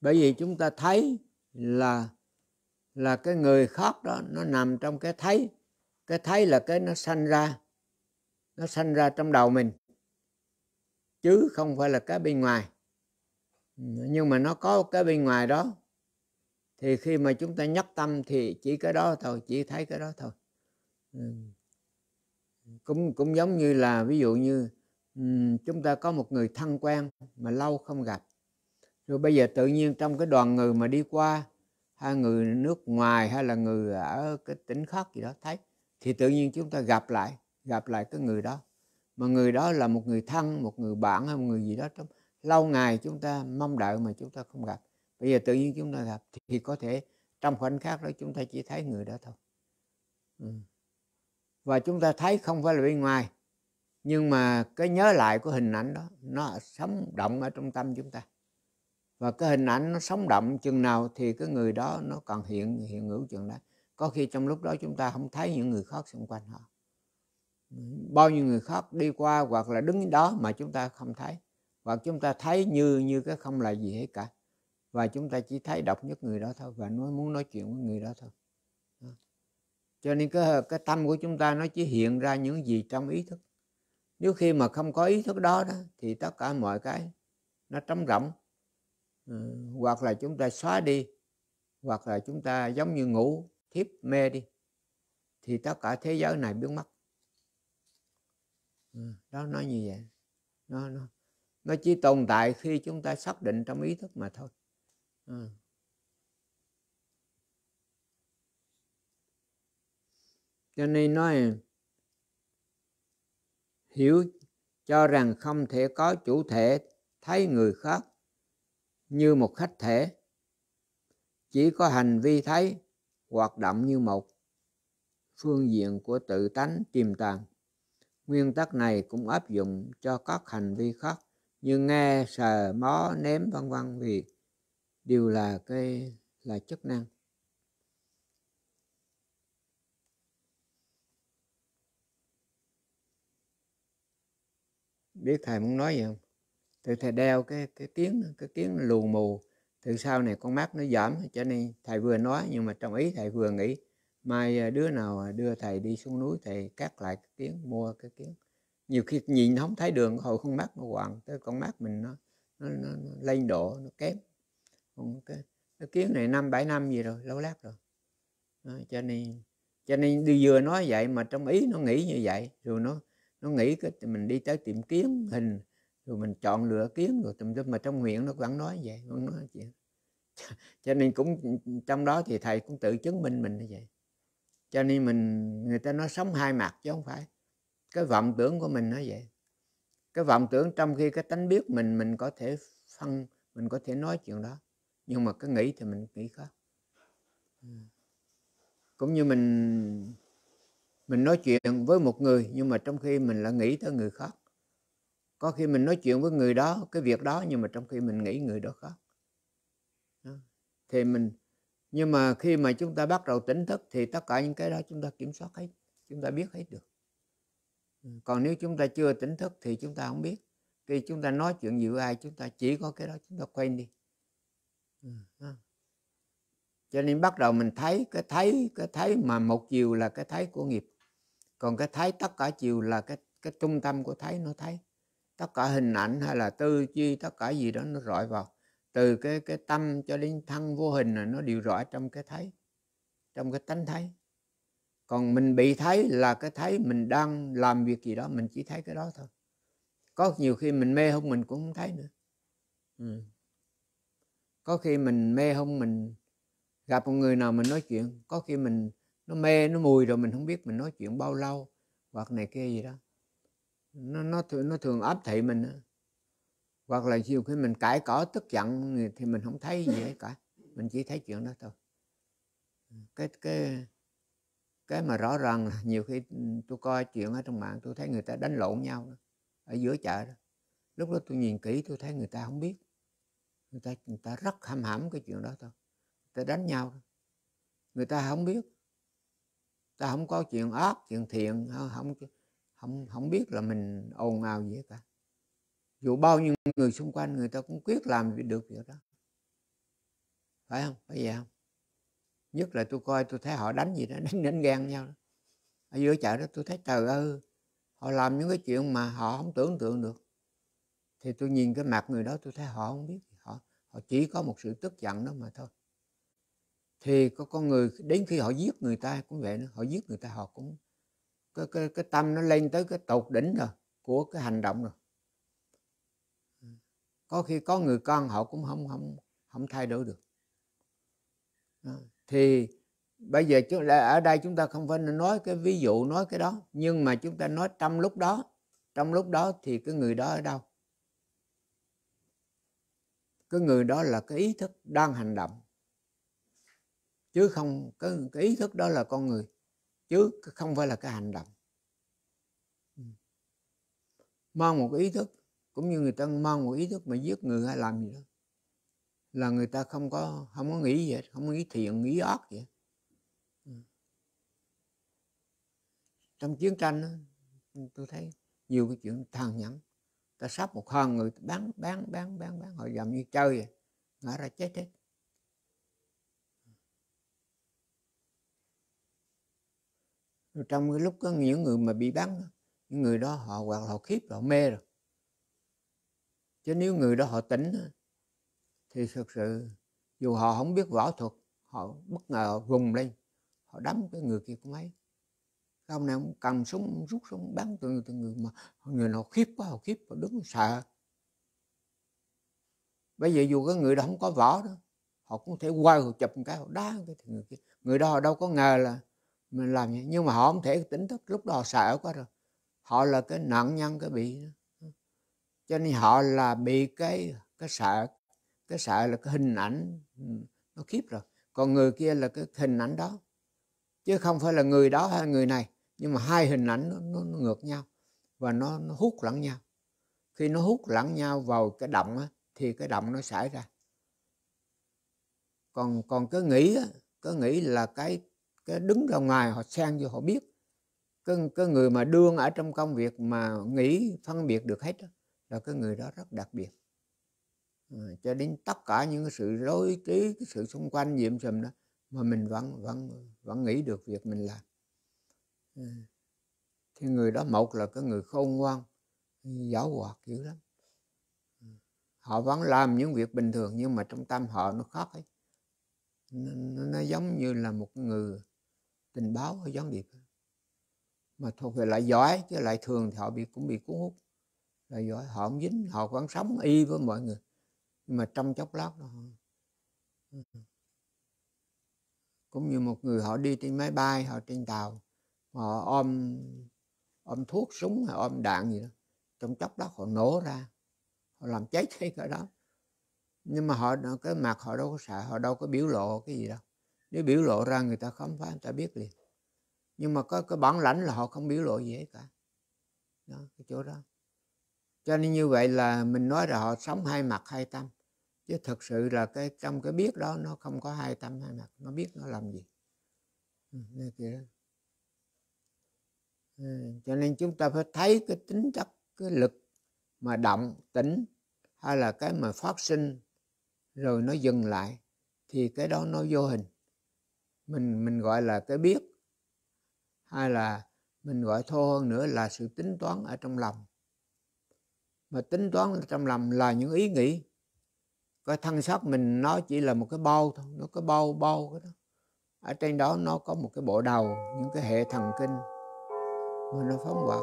bởi vì chúng ta thấy là là cái người khóc đó nó nằm trong cái thấy cái thấy là cái nó sanh ra nó sanh ra trong đầu mình chứ không phải là cái bên ngoài nhưng mà nó có cái bên ngoài đó thì khi mà chúng ta nhắc tâm thì chỉ cái đó thôi chỉ thấy cái đó thôi cũng cũng giống như là ví dụ như chúng ta có một người thân quen mà lâu không gặp rồi bây giờ tự nhiên trong cái đoàn người mà đi qua hay người nước ngoài hay là người ở cái tỉnh khác gì đó thấy thì tự nhiên chúng ta gặp lại gặp lại cái người đó mà người đó là một người thân một người bạn hay một người gì đó trong lâu ngày chúng ta mong đợi mà chúng ta không gặp bây giờ tự nhiên chúng ta gặp thì có thể trong khoảnh khắc đó chúng ta chỉ thấy người đó thôi ừ. và chúng ta thấy không phải là bên ngoài nhưng mà cái nhớ lại của hình ảnh đó nó sống động ở trong tâm chúng ta và cái hình ảnh nó sống động chừng nào thì cái người đó nó còn hiện hiện hữu chừng đó có khi trong lúc đó chúng ta không thấy những người khác xung quanh họ bao nhiêu người khác đi qua hoặc là đứng đó mà chúng ta không thấy hoặc chúng ta thấy như như cái không là gì hết cả và chúng ta chỉ thấy độc nhất người đó thôi và nói muốn nói chuyện với người đó thôi cho nên cái cái tâm của chúng ta nó chỉ hiện ra những gì trong ý thức nếu khi mà không có ý thức đó đó thì tất cả mọi cái nó trống rỗng Ừ, hoặc là chúng ta xóa đi hoặc là chúng ta giống như ngủ thiếp mê đi thì tất cả thế giới này biến mất đó ừ, nói như vậy nó nó nó chỉ tồn tại khi chúng ta xác định trong ý thức mà thôi ừ. cho nên nói hiểu cho rằng không thể có chủ thể thấy người khác như một khách thể chỉ có hành vi thấy hoạt động như một phương diện của tự tánh tiềm tàng nguyên tắc này cũng áp dụng cho các hành vi khác như nghe sờ mó ném vân vân vì đều là cái là chức năng biết thầy muốn nói gì không từ thầy đeo cái cái kiến cái kiến lù mù từ sau này con mắt nó giảm cho nên thầy vừa nói nhưng mà trong ý thầy vừa nghĩ mai à, đứa nào à, đưa thầy đi xuống núi thầy cắt lại cái tiếng mua cái kiến nhiều khi nhìn không thấy đường hồi con mắt nó hoàng tới con mắt mình nó nó, nó, nó lên độ nó kém còn cái, cái kiến này năm bảy năm gì rồi lâu lát rồi đó, cho nên cho nên đi vừa nói vậy mà trong ý nó nghĩ như vậy rồi nó nó nghĩ cái mình đi tới tìm kiến hình rồi mình chọn lựa kiến rồi tùm tùm mà trong nguyện nó vẫn nói vậy vẫn nói vậy. cho nên cũng trong đó thì thầy cũng tự chứng minh mình như vậy cho nên mình người ta nói sống hai mặt chứ không phải cái vọng tưởng của mình nó vậy cái vọng tưởng trong khi cái tánh biết mình mình có thể phân mình có thể nói chuyện đó nhưng mà cái nghĩ thì mình nghĩ khác ừ. cũng như mình mình nói chuyện với một người nhưng mà trong khi mình lại nghĩ tới người khác có khi mình nói chuyện với người đó cái việc đó nhưng mà trong khi mình nghĩ người đó khác thì mình nhưng mà khi mà chúng ta bắt đầu tỉnh thức thì tất cả những cái đó chúng ta kiểm soát hết chúng ta biết hết được ừ, còn nếu chúng ta chưa tỉnh thức thì chúng ta không biết khi chúng ta nói chuyện gì với ai chúng ta chỉ có cái đó chúng ta quên đi ừ, cho nên bắt đầu mình thấy cái thấy cái thấy mà một chiều là cái thấy của nghiệp còn cái thấy tất cả chiều là cái cái trung tâm của thấy nó thấy tất cả hình ảnh hay là tư duy tất cả gì đó nó rọi vào từ cái cái tâm cho đến thân vô hình là nó đều rọi trong cái thấy trong cái tánh thấy còn mình bị thấy là cái thấy mình đang làm việc gì đó mình chỉ thấy cái đó thôi có nhiều khi mình mê không mình cũng không thấy nữa ừ. có khi mình mê không mình gặp một người nào mình nói chuyện có khi mình nó mê nó mùi rồi mình không biết mình nói chuyện bao lâu hoặc này kia gì đó nó nó nó thường áp thị mình hoặc là nhiều khi mình cãi cỏ tức giận thì mình không thấy gì hết cả mình chỉ thấy chuyện đó thôi cái cái cái mà rõ ràng là nhiều khi tôi coi chuyện ở trong mạng tôi thấy người ta đánh lộn nhau đó, ở giữa chợ đó lúc đó tôi nhìn kỹ tôi thấy người ta không biết người ta người ta rất hăm hẩm cái chuyện đó thôi người ta đánh nhau đó. người ta không biết ta không có chuyện ác chuyện thiện không không không biết là mình ồn ào gì cả dù bao nhiêu người xung quanh người ta cũng quyết làm được việc đó phải không phải vậy không nhất là tôi coi tôi thấy họ đánh gì đó đánh đánh gan nhau đó. ở giữa chợ đó tôi thấy trời ơi họ làm những cái chuyện mà họ không tưởng tượng được thì tôi nhìn cái mặt người đó tôi thấy họ không biết họ họ chỉ có một sự tức giận đó mà thôi thì có con người đến khi họ giết người ta cũng vậy nữa họ giết người ta họ cũng cái, cái, cái tâm nó lên tới cái tột đỉnh rồi của cái hành động rồi có khi có người con họ cũng không không không thay đổi được thì bây giờ chúng ở đây chúng ta không phải nói cái ví dụ nói cái đó nhưng mà chúng ta nói trong lúc đó trong lúc đó thì cái người đó ở đâu cái người đó là cái ý thức đang hành động chứ không cái, cái ý thức đó là con người chứ không phải là cái hành động ừ. mang một ý thức cũng như người ta mang một ý thức mà giết người hay làm gì đó là người ta không có không có nghĩ gì hết không có nghĩ thiện nghĩ ác gì hết. Ừ. trong chiến tranh đó, tôi thấy nhiều cái chuyện thằng nhẫn ta sắp một con người bán bán bán bán bán họ dầm như chơi vậy ngã ra chết hết rồi trong cái lúc có những người mà bị bắn những người đó họ hoặc là họ khiếp họ mê rồi chứ nếu người đó họ tỉnh thì thực sự dù họ không biết võ thuật họ bất ngờ họ vùng lên họ đấm cái người kia cũng ấy không ông cầm súng rút súng bắn từ người từ người mà người nào khiếp quá họ khiếp họ đứng sợ bây giờ dù cái người đó không có võ đó họ cũng thể quay họ chụp một cái họ đá cái người kia người đó họ đâu có ngờ là mình làm gì nhưng mà họ không thể tỉnh thức lúc đó sợ quá rồi họ là cái nạn nhân cái bị cho nên họ là bị cái cái sợ cái sợ là cái hình ảnh ừ, nó khiếp rồi còn người kia là cái hình ảnh đó chứ không phải là người đó hay người này nhưng mà hai hình ảnh nó, nó, nó ngược nhau và nó, nó hút lẫn nhau khi nó hút lẫn nhau vào cái động á, thì cái động nó xảy ra còn còn cứ nghĩ á, cứ nghĩ là cái cái đứng ra ngoài họ sang cho họ biết cái, cái người mà đương ở trong công việc mà nghĩ phân biệt được hết đó, là cái người đó rất đặc biệt à, cho đến tất cả những cái sự rối trí cái sự xung quanh nhiệm sùm đó mà mình vẫn vẫn vẫn nghĩ được việc mình làm à, thì người đó một là cái người khôn ngoan giáo hoạt dữ lắm ờ, họ vẫn làm những việc bình thường nhưng mà trong tâm họ nó khác ấy nó, nó giống như là một người tình báo hay gián điệp mà thuộc về lại giỏi chứ lại thường thì họ bị cũng bị cuốn hút lại giỏi họ không dính họ vẫn sống y với mọi người nhưng mà trong chốc lát đó cũng như một người họ đi trên máy bay họ trên tàu họ ôm ôm thuốc súng hay ôm đạn gì đó trong chốc lát họ nổ ra họ làm cháy cái đó nhưng mà họ cái mặt họ đâu có sợ họ đâu có biểu lộ cái gì đâu nếu biểu lộ ra người ta khám phá người ta biết liền nhưng mà có cái bản lãnh là họ không biểu lộ gì hết cả đó, cái chỗ đó cho nên như vậy là mình nói là họ sống hai mặt hai tâm chứ thật sự là cái trong cái biết đó nó không có hai tâm hai mặt nó biết nó làm gì ừ, kia đó. Ừ, cho nên chúng ta phải thấy cái tính chất cái lực mà động tĩnh hay là cái mà phát sinh rồi nó dừng lại thì cái đó nó vô hình mình mình gọi là cái biết hay là mình gọi thô hơn nữa là sự tính toán ở trong lòng mà tính toán trong lòng là những ý nghĩ cái thân xác mình nó chỉ là một cái bao thôi nó cái bao bao cái đó ở trên đó nó có một cái bộ đầu những cái hệ thần kinh mà nó phóng hoạt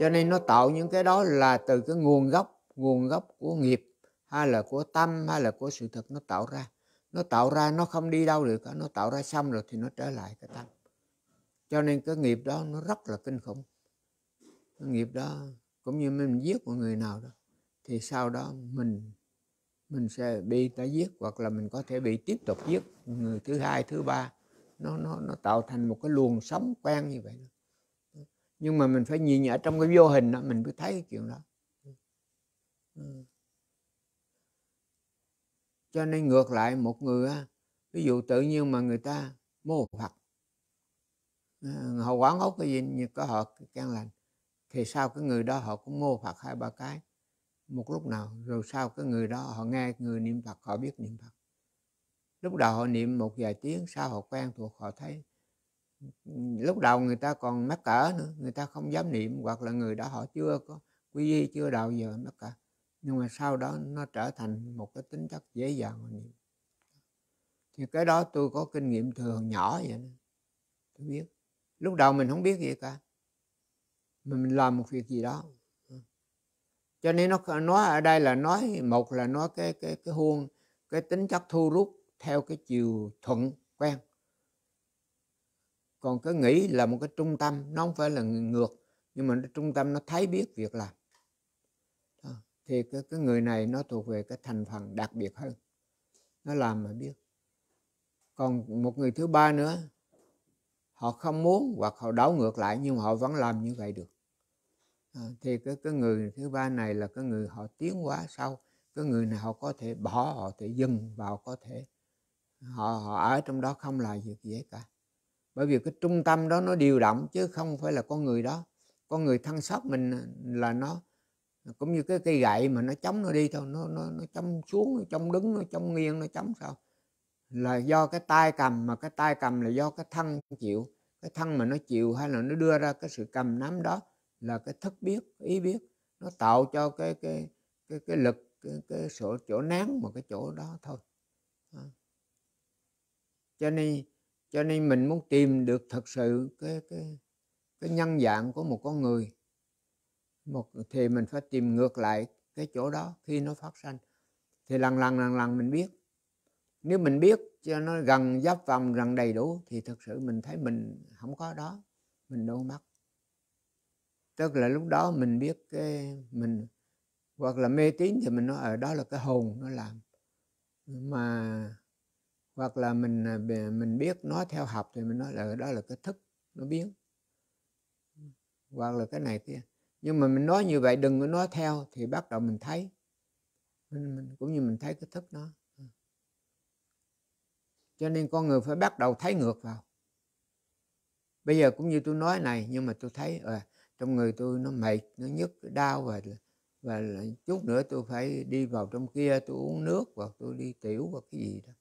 cho nên nó tạo những cái đó là từ cái nguồn gốc nguồn gốc của nghiệp hay là của tâm hay là của sự thật nó tạo ra nó tạo ra nó không đi đâu được nó tạo ra xong rồi thì nó trở lại cái tâm cho nên cái nghiệp đó nó rất là kinh khủng cái nghiệp đó cũng như mình giết một người nào đó thì sau đó mình mình sẽ bị ta giết hoặc là mình có thể bị tiếp tục giết người thứ hai thứ ba nó nó nó tạo thành một cái luồng sống quen như vậy nhưng mà mình phải nhìn ở trong cái vô hình đó mình mới thấy cái chuyện đó ừ. Ừ cho nên ngược lại một người ví dụ tự nhiên mà người ta mô hoặc ờ, họ quán ốc cái gì như có họ can lành thì sau cái người đó họ cũng mô phật hai ba cái một lúc nào rồi sau cái người đó họ nghe người niệm phật họ biết niệm phật lúc đầu họ niệm một vài tiếng sau họ quen thuộc họ thấy lúc đầu người ta còn mắc cỡ nữa người ta không dám niệm hoặc là người đó họ chưa có quy y chưa đạo giờ mắc cỡ nhưng mà sau đó nó trở thành một cái tính chất dễ dàng niệm thì cái đó tôi có kinh nghiệm thường nhỏ vậy đó. tôi biết lúc đầu mình không biết gì cả mà mình làm một việc gì đó cho nên nó nói ở đây là nói một là nói cái cái cái huông cái tính chất thu rút theo cái chiều thuận quen còn cái nghĩ là một cái trung tâm nó không phải là ngược nhưng mà trung tâm nó thấy biết việc làm thì cái, cái người này nó thuộc về cái thành phần đặc biệt hơn nó làm mà biết còn một người thứ ba nữa họ không muốn hoặc họ đảo ngược lại nhưng họ vẫn làm như vậy được à, thì cái, cái người thứ ba này là cái người họ tiến quá sau cái người này họ có thể bỏ họ thể dừng họ có thể họ họ ở trong đó không là việc dễ cả bởi vì cái trung tâm đó nó điều động chứ không phải là con người đó con người thân sóc mình là nó cũng như cái cây gậy mà nó chống nó đi thôi nó nó nó chống xuống nó chống đứng nó chống nghiêng nó chống sao là do cái tay cầm mà cái tay cầm là do cái thân chịu cái thân mà nó chịu hay là nó đưa ra cái sự cầm nắm đó là cái thức biết ý biết nó tạo cho cái cái cái cái lực cái, cái chỗ, chỗ nén một cái chỗ đó thôi à. cho nên cho nên mình muốn tìm được thật sự cái cái cái nhân dạng của một con người một thì mình phải tìm ngược lại cái chỗ đó khi nó phát sinh thì lần lần lần lần mình biết nếu mình biết cho nó gần giáp vòng gần đầy đủ thì thực sự mình thấy mình không có đó mình đâu mất tức là lúc đó mình biết cái mình hoặc là mê tín thì mình nói ở ờ, đó là cái hồn nó làm mà hoặc là mình à, mình biết nó theo học thì mình nói là ờ, đó là cái thức nó biến hoặc là cái này kia nhưng mà mình nói như vậy đừng có nói theo thì bắt đầu mình thấy mình, mình cũng như mình thấy cái thức nó ừ. cho nên con người phải bắt đầu thấy ngược vào bây giờ cũng như tôi nói này nhưng mà tôi thấy à, trong người tôi nó mệt nó nhức đau và và chút nữa tôi phải đi vào trong kia tôi uống nước hoặc tôi đi tiểu hoặc cái gì đó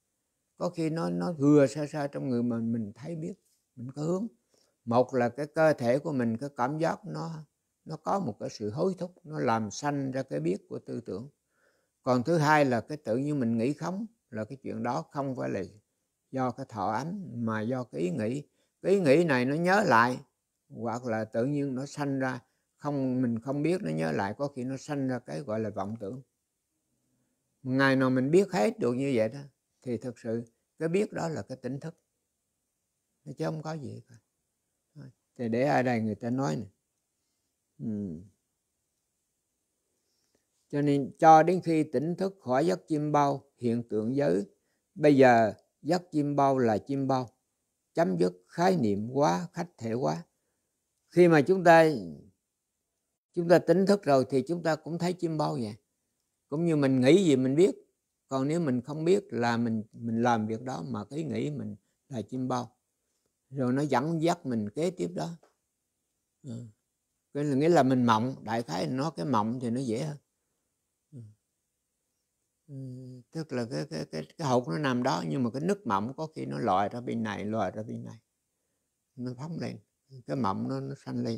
có khi nó nó vừa xa xa trong người mà mình thấy biết mình có hướng một là cái cơ thể của mình cái cảm giác nó nó có một cái sự hối thúc nó làm sanh ra cái biết của tư tưởng còn thứ hai là cái tự nhiên mình nghĩ không là cái chuyện đó không phải là do cái thọ ấm mà do cái ý nghĩ cái ý nghĩ này nó nhớ lại hoặc là tự nhiên nó sanh ra không mình không biết nó nhớ lại có khi nó sanh ra cái gọi là vọng tưởng ngày nào mình biết hết được như vậy đó thì thực sự cái biết đó là cái tỉnh thức chứ không có gì cả thì để ở đây người ta nói này Ừ. cho nên cho đến khi tỉnh thức khỏi giấc chim bao hiện tượng giới bây giờ giấc chim bao là chim bao chấm dứt khái niệm quá khách thể quá khi mà chúng ta chúng ta tỉnh thức rồi thì chúng ta cũng thấy chim bao vậy cũng như mình nghĩ gì mình biết còn nếu mình không biết là mình mình làm việc đó mà cái nghĩ mình là chim bao rồi nó dẫn dắt mình kế tiếp đó ừ nghĩa là mình mộng đại khái nó cái mộng thì nó dễ hơn ừ. Ừ, tức là cái cái cái cái hột nó nằm đó nhưng mà cái nước mộng có khi nó lòi ra bên này lòi ra bên này nó phóng lên cái mộng nó nó sanh lên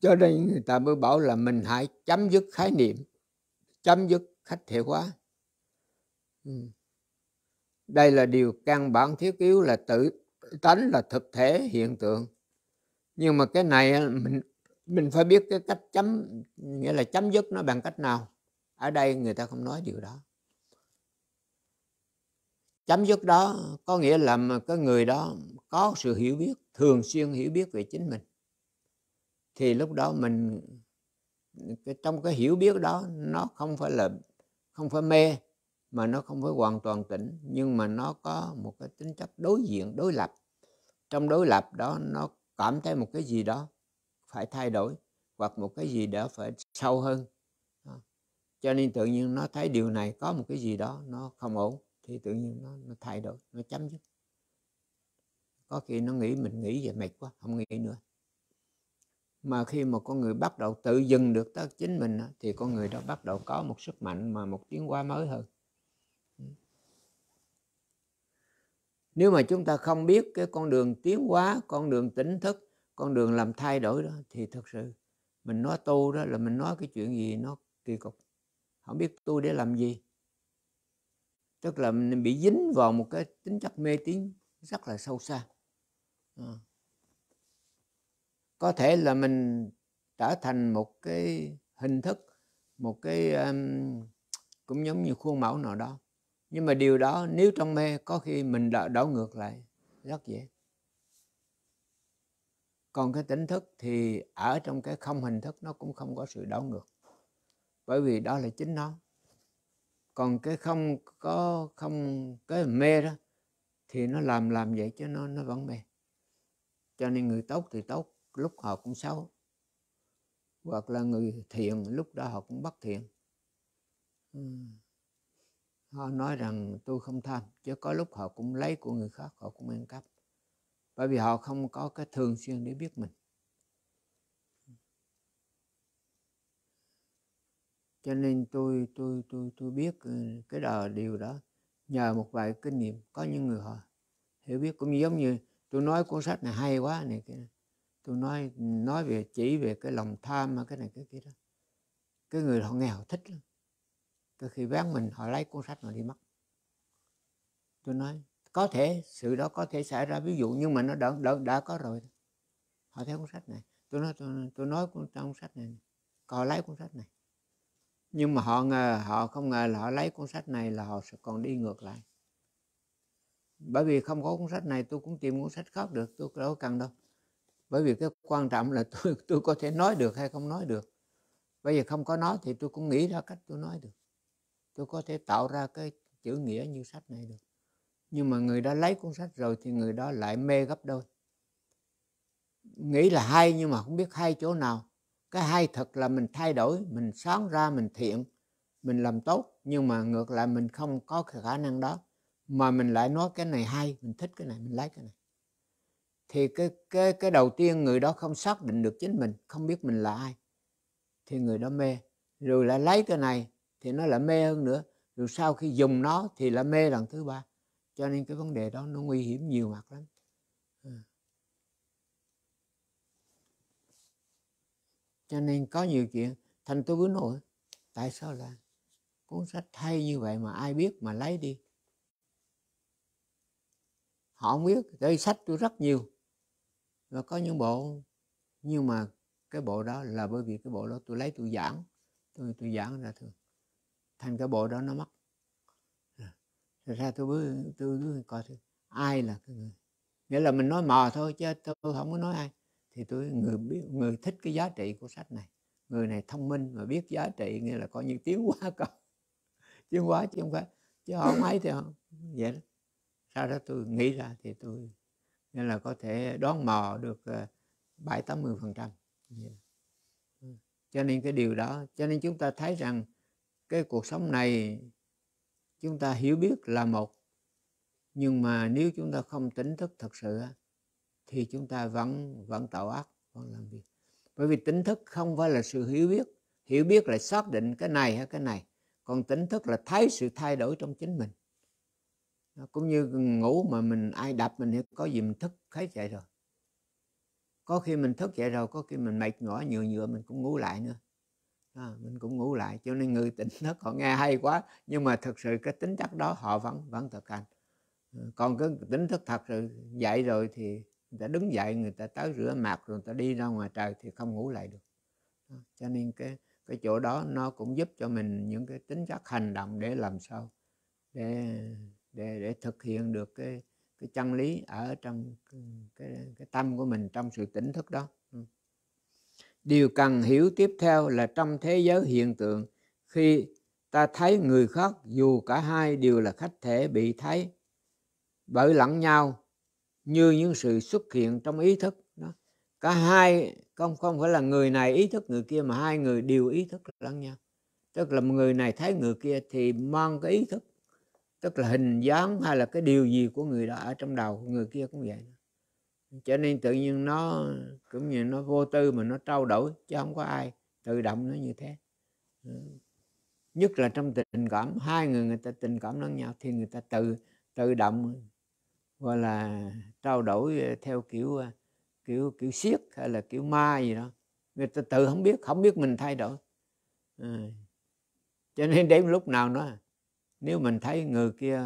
cho nên người ta mới bảo là mình hãy chấm dứt khái niệm chấm dứt khách thể hóa ừ. đây là điều căn bản thiết yếu là tự tánh là thực thể hiện tượng nhưng mà cái này mình mình phải biết cái cách chấm nghĩa là chấm dứt nó bằng cách nào ở đây người ta không nói điều đó chấm dứt đó có nghĩa là cái người đó có sự hiểu biết thường xuyên hiểu biết về chính mình thì lúc đó mình trong cái hiểu biết đó nó không phải là không phải mê mà nó không phải hoàn toàn tỉnh nhưng mà nó có một cái tính chất đối diện đối lập trong đối lập đó nó cảm thấy một cái gì đó phải thay đổi hoặc một cái gì đó phải sâu hơn cho nên tự nhiên nó thấy điều này có một cái gì đó nó không ổn thì tự nhiên nó, nó thay đổi nó chấm dứt có khi nó nghĩ mình nghĩ về mệt quá không nghĩ nữa mà khi mà con người bắt đầu tự dừng được tới chính mình thì con người đó bắt đầu có một sức mạnh mà một tiến qua mới hơn nếu mà chúng ta không biết cái con đường tiến hóa con đường tỉnh thức con đường làm thay đổi đó thì thật sự mình nói tu đó là mình nói cái chuyện gì nó kỳ cục không biết tu để làm gì tức là mình bị dính vào một cái tính chất mê tín rất là sâu xa à. có thể là mình trở thành một cái hình thức một cái um, cũng giống như khuôn mẫu nào đó nhưng mà điều đó nếu trong mê có khi mình đã đảo ngược lại rất dễ còn cái tỉnh thức thì ở trong cái không hình thức nó cũng không có sự đảo ngược bởi vì đó là chính nó còn cái không có không cái mê đó thì nó làm làm vậy chứ nó nó vẫn mê cho nên người tốt thì tốt lúc họ cũng xấu hoặc là người thiện lúc đó họ cũng bất thiện uhm họ nói rằng tôi không tham chứ có lúc họ cũng lấy của người khác họ cũng ăn cắp bởi vì họ không có cái thường xuyên để biết mình cho nên tôi tôi tôi tôi biết ừ, cái đò điều đó nhờ một vài kinh nghiệm có những người họ hiểu biết cũng giống như tôi nói cuốn sách này hay quá này kia tôi nói nói về chỉ về cái lòng tham mà cái này cái kia đó cái người họ nghèo thích lắm từ khi bán mình họ lấy cuốn sách mà đi mất tôi nói có thể sự đó có thể xảy ra ví dụ nhưng mà nó đã, đã, đã có rồi họ thấy cuốn sách này tôi nói tôi, tôi nói trong cuốn sách này họ lấy cuốn sách này nhưng mà họ ngờ họ không ngờ là họ lấy cuốn sách này là họ sẽ còn đi ngược lại bởi vì không có cuốn sách này tôi cũng tìm cuốn sách khác được tôi đâu cần đâu bởi vì cái quan trọng là tôi tôi có thể nói được hay không nói được bây giờ không có nó thì tôi cũng nghĩ ra cách tôi nói được tôi có thể tạo ra cái chữ nghĩa như sách này được nhưng mà người đã lấy cuốn sách rồi thì người đó lại mê gấp đôi nghĩ là hay nhưng mà không biết hay chỗ nào cái hay thật là mình thay đổi mình sáng ra mình thiện mình làm tốt nhưng mà ngược lại mình không có khả năng đó mà mình lại nói cái này hay mình thích cái này mình lấy cái này thì cái cái cái đầu tiên người đó không xác định được chính mình không biết mình là ai thì người đó mê rồi lại lấy cái này thì nó là mê hơn nữa rồi sau khi dùng nó thì là mê lần thứ ba cho nên cái vấn đề đó nó nguy hiểm nhiều mặt lắm ừ. cho nên có nhiều chuyện thành tôi cứ nổi tại sao là cuốn sách hay như vậy mà ai biết mà lấy đi họ không biết đây sách tôi rất nhiều và có những bộ nhưng mà cái bộ đó là bởi vì cái bộ đó tôi lấy tôi giảng tôi tôi giảng ra thường thành cái bộ đó nó mất rồi ra tôi bước tôi cứ coi thử ai là cái người nghĩa là mình nói mò thôi chứ tôi không có nói ai thì tôi người biết người thích cái giá trị của sách này người này thông minh mà biết giá trị nghĩa là coi như tiếng hóa con tiếng hóa chứ không phải chứ không ấy thì không vậy đó sau đó tôi nghĩ ra thì tôi nên là có thể đoán mò được ờ, bảy tám mươi phần trăm ừ. cho nên cái điều đó cho nên chúng ta thấy rằng cái cuộc sống này chúng ta hiểu biết là một nhưng mà nếu chúng ta không tỉnh thức thật sự thì chúng ta vẫn vẫn tạo ác vẫn làm việc bởi vì tỉnh thức không phải là sự hiểu biết hiểu biết là xác định cái này hay cái này còn tỉnh thức là thấy sự thay đổi trong chính mình cũng như ngủ mà mình ai đập mình thì có gì mình thức thấy vậy rồi có khi mình thức dậy rồi có khi mình mệt ngỏ nhựa nhựa mình cũng ngủ lại nữa à, mình cũng ngủ lại cho nên người tỉnh nó còn nghe hay quá nhưng mà thực sự cái tính chất đó họ vẫn vẫn thực hành ừ, còn cái tính thức thật sự dậy rồi thì người ta đứng dậy người ta tới rửa mặt rồi người ta đi ra ngoài trời thì không ngủ lại được à, cho nên cái cái chỗ đó nó cũng giúp cho mình những cái tính chất hành động để làm sao để để để thực hiện được cái cái chân lý ở trong cái cái tâm của mình trong sự tỉnh thức đó điều cần hiểu tiếp theo là trong thế giới hiện tượng khi ta thấy người khác dù cả hai đều là khách thể bị thấy bởi lẫn nhau như những sự xuất hiện trong ý thức đó. cả hai không không phải là người này ý thức người kia mà hai người đều ý thức lẫn nhau tức là người này thấy người kia thì mang cái ý thức tức là hình dáng hay là cái điều gì của người đó ở trong đầu người kia cũng vậy cho nên tự nhiên nó cũng như nó vô tư mà nó trao đổi chứ không có ai tự động nó như thế ừ. nhất là trong tình cảm hai người người ta tình cảm lẫn nhau thì người ta tự tự động gọi là trao đổi ờ, theo kiểu ờ, kiểu kiểu siết hay là kiểu ma gì đó người ta tự không biết không biết mình thay đổi à. cho nên đến lúc nào đó nếu mình thấy người kia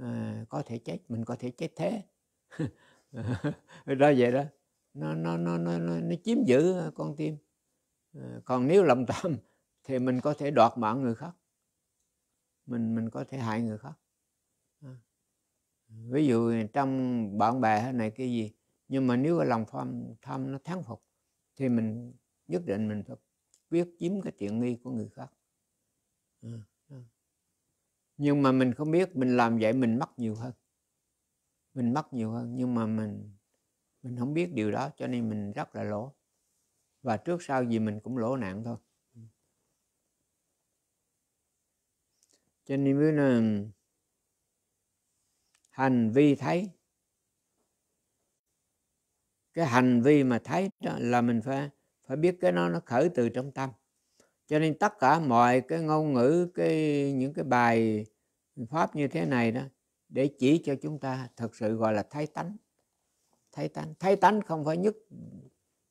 à, có thể chết mình có thể chết thế đó vậy đó nó nó nó nó nó, nó chiếm giữ con tim ờ, còn nếu lòng tham thì mình có thể đoạt mạng người khác mình mình có thể hại người khác ờ. ví dụ trong bạn bè thế này cái gì nhưng mà nếu cái lòng tham tham nó thắng phục thì mình nhất định mình phải quyết chiếm cái tiện nghi của người khác ờ, nhưng mà mình không biết mình làm vậy mình mất nhiều hơn mình mất nhiều hơn nhưng mà mình mình không biết điều đó cho nên mình rất là lỗ và trước sau gì mình cũng lỗ nặng thôi cho nên mới là hành vi thấy cái hành vi mà thấy đó là mình phải phải biết cái nó nó khởi từ trong tâm cho nên tất cả mọi cái ngôn ngữ cái những cái bài pháp như thế này đó để chỉ cho chúng ta thực sự gọi là thấy tánh thấy tánh thấy tánh không phải nhất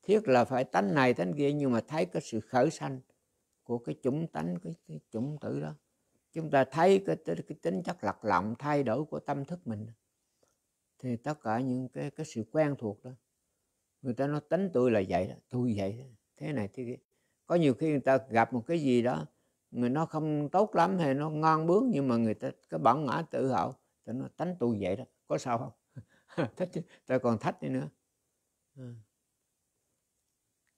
thiết là phải tánh này tánh kia nhưng mà thấy cái sự khởi sanh của cái chủng tánh cái, cái chủng tử đó chúng ta thấy cái, cái, cái tính chất lật lọng thay đổi của tâm thức mình thì tất cả những cái cái sự quen thuộc đó người ta nói tính tôi là vậy đó tôi vậy đó. thế này thế kia có nhiều khi người ta gặp một cái gì đó người nó không tốt lắm hay nó ngon bướng nhưng mà người ta cái bản ngã tự hào tôi nó tánh tôi vậy đó có sao không thích ta còn thách đi nữa ừ.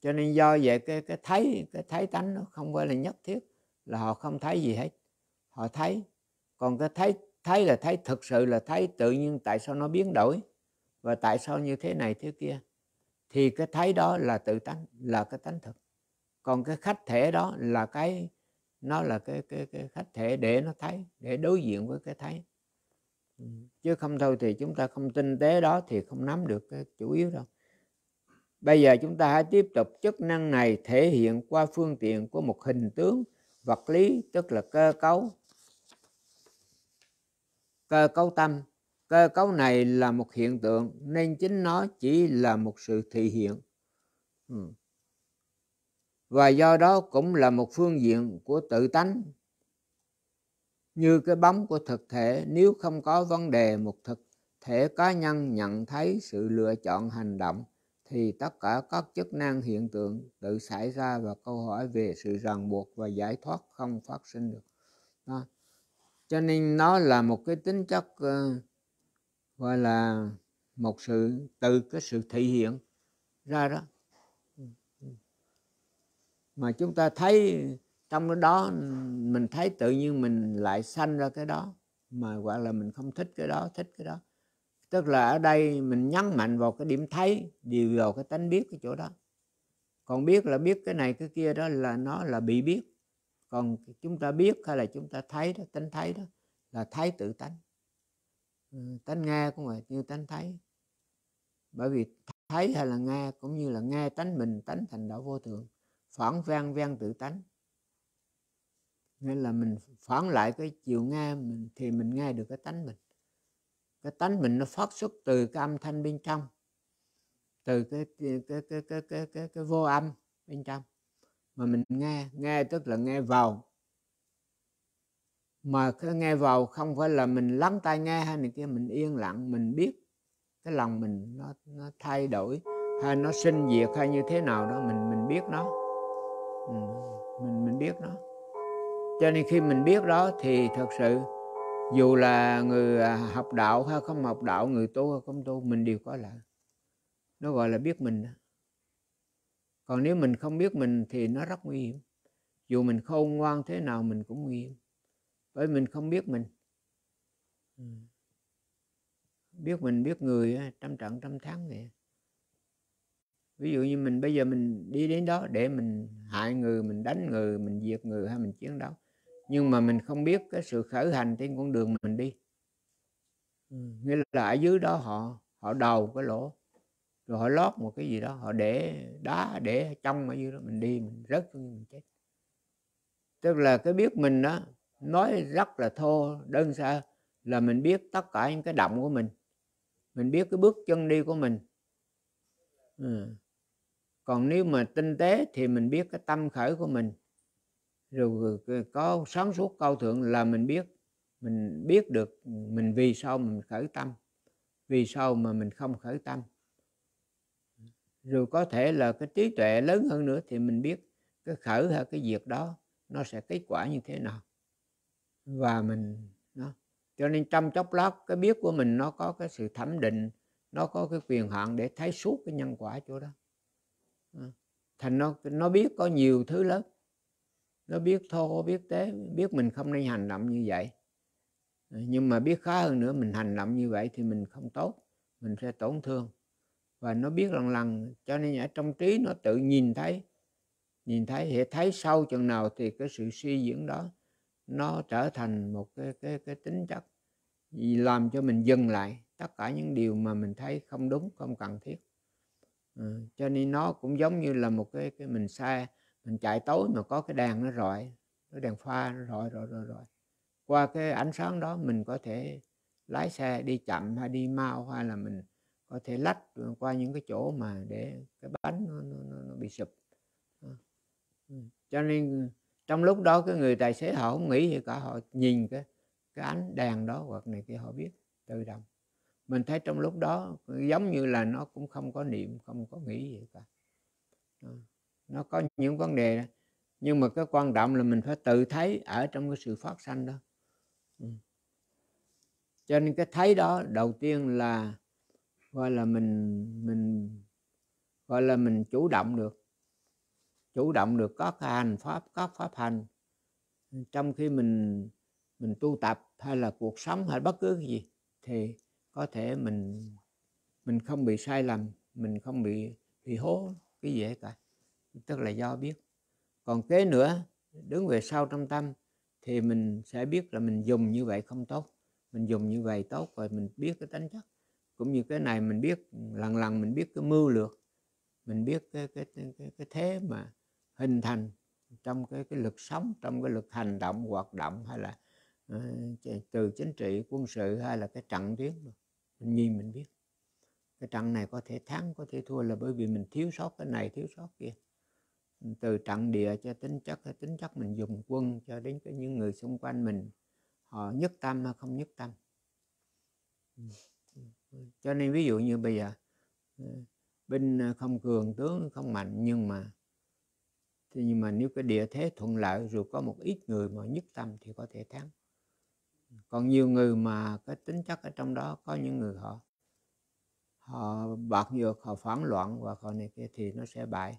cho nên do vậy cái cái thấy cái thấy tánh nó không phải là nhất thiết là họ không thấy gì hết họ thấy còn cái thấy thấy là thấy thực sự là thấy tự nhiên tại sao nó biến đổi và tại sao như thế này thế kia thì cái thấy đó là tự tánh là cái tánh thực còn cái khách thể đó là cái nó là cái cái, cái khách thể để nó thấy để đối diện với cái thấy chứ không thôi thì chúng ta không tinh tế đó thì không nắm được cái chủ yếu đâu bây giờ chúng ta hãy tiếp tục chức năng này thể hiện qua phương tiện của một hình tướng vật lý tức là cơ cấu cơ cấu tâm cơ cấu này là một hiện tượng nên chính nó chỉ là một sự thị hiện và do đó cũng là một phương diện của tự tánh như cái bóng của thực thể nếu không có vấn đề một thực thể cá nhân nhận thấy sự lựa chọn hành động thì tất cả các chức năng hiện tượng tự xảy ra và câu hỏi về sự ràng buộc và giải thoát không phát sinh được đó. cho nên nó là một cái tính chất uh, gọi là một sự từ cái sự thể hiện ra đó ừ, ừ. mà chúng ta thấy trong cái đó mình thấy tự nhiên mình lại sanh ra cái đó mà gọi là mình không thích cái đó thích cái đó tức là ở đây mình nhấn mạnh vào cái điểm thấy điều vào cái tánh biết cái chỗ đó còn biết là biết cái này cái kia đó là nó là bị biết còn chúng ta biết hay là chúng ta thấy đó tánh thấy đó là thấy tự tánh ừ, tánh nghe cũng vậy như tánh thấy bởi vì thấy hay là nghe cũng như là nghe tánh mình tánh thành đạo vô thường phỏng vang vang tự tánh nghĩa là mình phản lại cái chiều nghe mình thì mình nghe được cái tánh mình cái tánh mình nó phát xuất từ cái âm thanh bên trong từ cái cái cái cái cái cái, cái, vô âm bên trong mà mình nghe nghe tức là nghe vào mà cái nghe vào không phải là mình lắng tai nghe hay này kia mình yên lặng mình biết cái lòng mình nó, nó thay đổi hay nó sinh diệt hay như thế nào đó mình mình biết nó ừ, mình mình biết nó cho nên khi mình biết đó thì thật sự dù là người à, học đạo hay không học đạo người tu hay không tu mình đều có lợi nó gọi là biết mình đó. còn nếu mình không biết mình thì nó rất nguy hiểm dù mình khôn ngoan thế nào mình cũng nguy hiểm bởi mình không biết mình biết mình biết người trăm trận trăm tháng vậy ví dụ như mình bây giờ mình đi đến đó để mình hại người mình đánh người mình diệt người hay mình chiến đấu nhưng mà mình không biết cái sự khởi hành trên con đường mình đi nghĩa là ở dưới đó họ họ đầu cái lỗ rồi họ lót một cái gì đó họ để đá để trong ở dưới đó mình đi mình rớt xuống mình chết tức là cái biết mình đó nói rất là thô đơn sơ là mình biết tất cả những cái động của mình mình biết cái bước chân đi của mình ừ. còn nếu mà tinh tế thì mình biết cái tâm khởi của mình rồi có sáng suốt cao thượng là mình biết mình biết được mình vì sao mình khởi tâm vì sao mà mình không khởi tâm rồi có thể là cái trí tuệ lớn hơn nữa thì mình biết cái khởi hay cái việc đó nó sẽ kết quả như thế nào và mình nó cho nên trong chốc lát cái biết của mình nó có cái sự thẩm định nó có cái quyền hạn để thấy suốt cái nhân quả chỗ đó ờ, thành nó nó biết có nhiều thứ lớn nó biết thô biết tế biết mình không nên hành động như vậy nhưng mà biết khá hơn nữa mình hành động như vậy thì mình không tốt mình sẽ tổn thương và nó biết lần lần cho nên ở trong trí nó tự nhìn thấy nhìn thấy hệ thấy sâu chừng nào thì cái sự suy diễn đó nó trở thành một cái cái cái tính chất làm cho mình dừng lại tất cả những điều mà mình thấy không đúng không cần thiết ừ, cho nên nó cũng giống như là một cái cái mình sai mình chạy tối mà có cái đèn nó rọi cái đèn pha nó rọi rọi, rọi, rọi, qua cái ánh sáng đó mình có thể lái xe đi chậm hay đi mau hay là mình có thể lách qua những cái chỗ mà để cái bánh nó, nó, nó bị sụp ừ. cho nên ừ, trong lúc đó cái người tài xế họ không nghĩ gì cả họ nhìn cái cái ánh đèn đó hoặc này kia họ biết tự động mình thấy trong lúc đó giống như là nó cũng không có niệm không có nghĩ gì cả nó có những vấn đề đó. nhưng mà cái quan trọng là mình phải tự thấy ở trong cái sự phát sanh đó ừ. cho nên cái thấy đó đầu tiên là gọi là mình mình gọi là mình chủ động được chủ động được có hành pháp có pháp hành trong khi mình mình tu tập hay là cuộc sống hay bất cứ cái gì thì có thể mình mình không bị sai lầm mình không bị bị hố cái gì hết cả tức là do biết còn kế nữa đứng về sau trong tâm thì mình sẽ biết là mình dùng như vậy không tốt mình dùng như vậy tốt rồi mình biết cái tính chất cũng như cái này mình biết lần lần mình biết cái mưu lược mình biết cái cái cái, cái thế mà hình thành trong cái cái lực sống trong cái lực hành động hoạt động hay là uh, từ chính trị quân sự hay là cái trận tuyến mình nhìn mình biết cái trận này có thể thắng có thể thua là bởi vì mình thiếu sót cái này thiếu sót kia từ trận địa cho tính chất hay tính chất mình dùng quân cho đến cái những người xung quanh mình họ nhất tâm hay không nhất tâm cho nên ví dụ như bây giờ ờ, binh không cường tướng không mạnh nhưng mà thì nhưng mà nếu cái địa thế thuận lợi rồi có một ít người mà nhất tâm thì có thể thắng còn nhiều người mà cái tính chất ở trong đó có những người họ họ bạc nhược họ phản loạn và họ này kia thì nó sẽ bại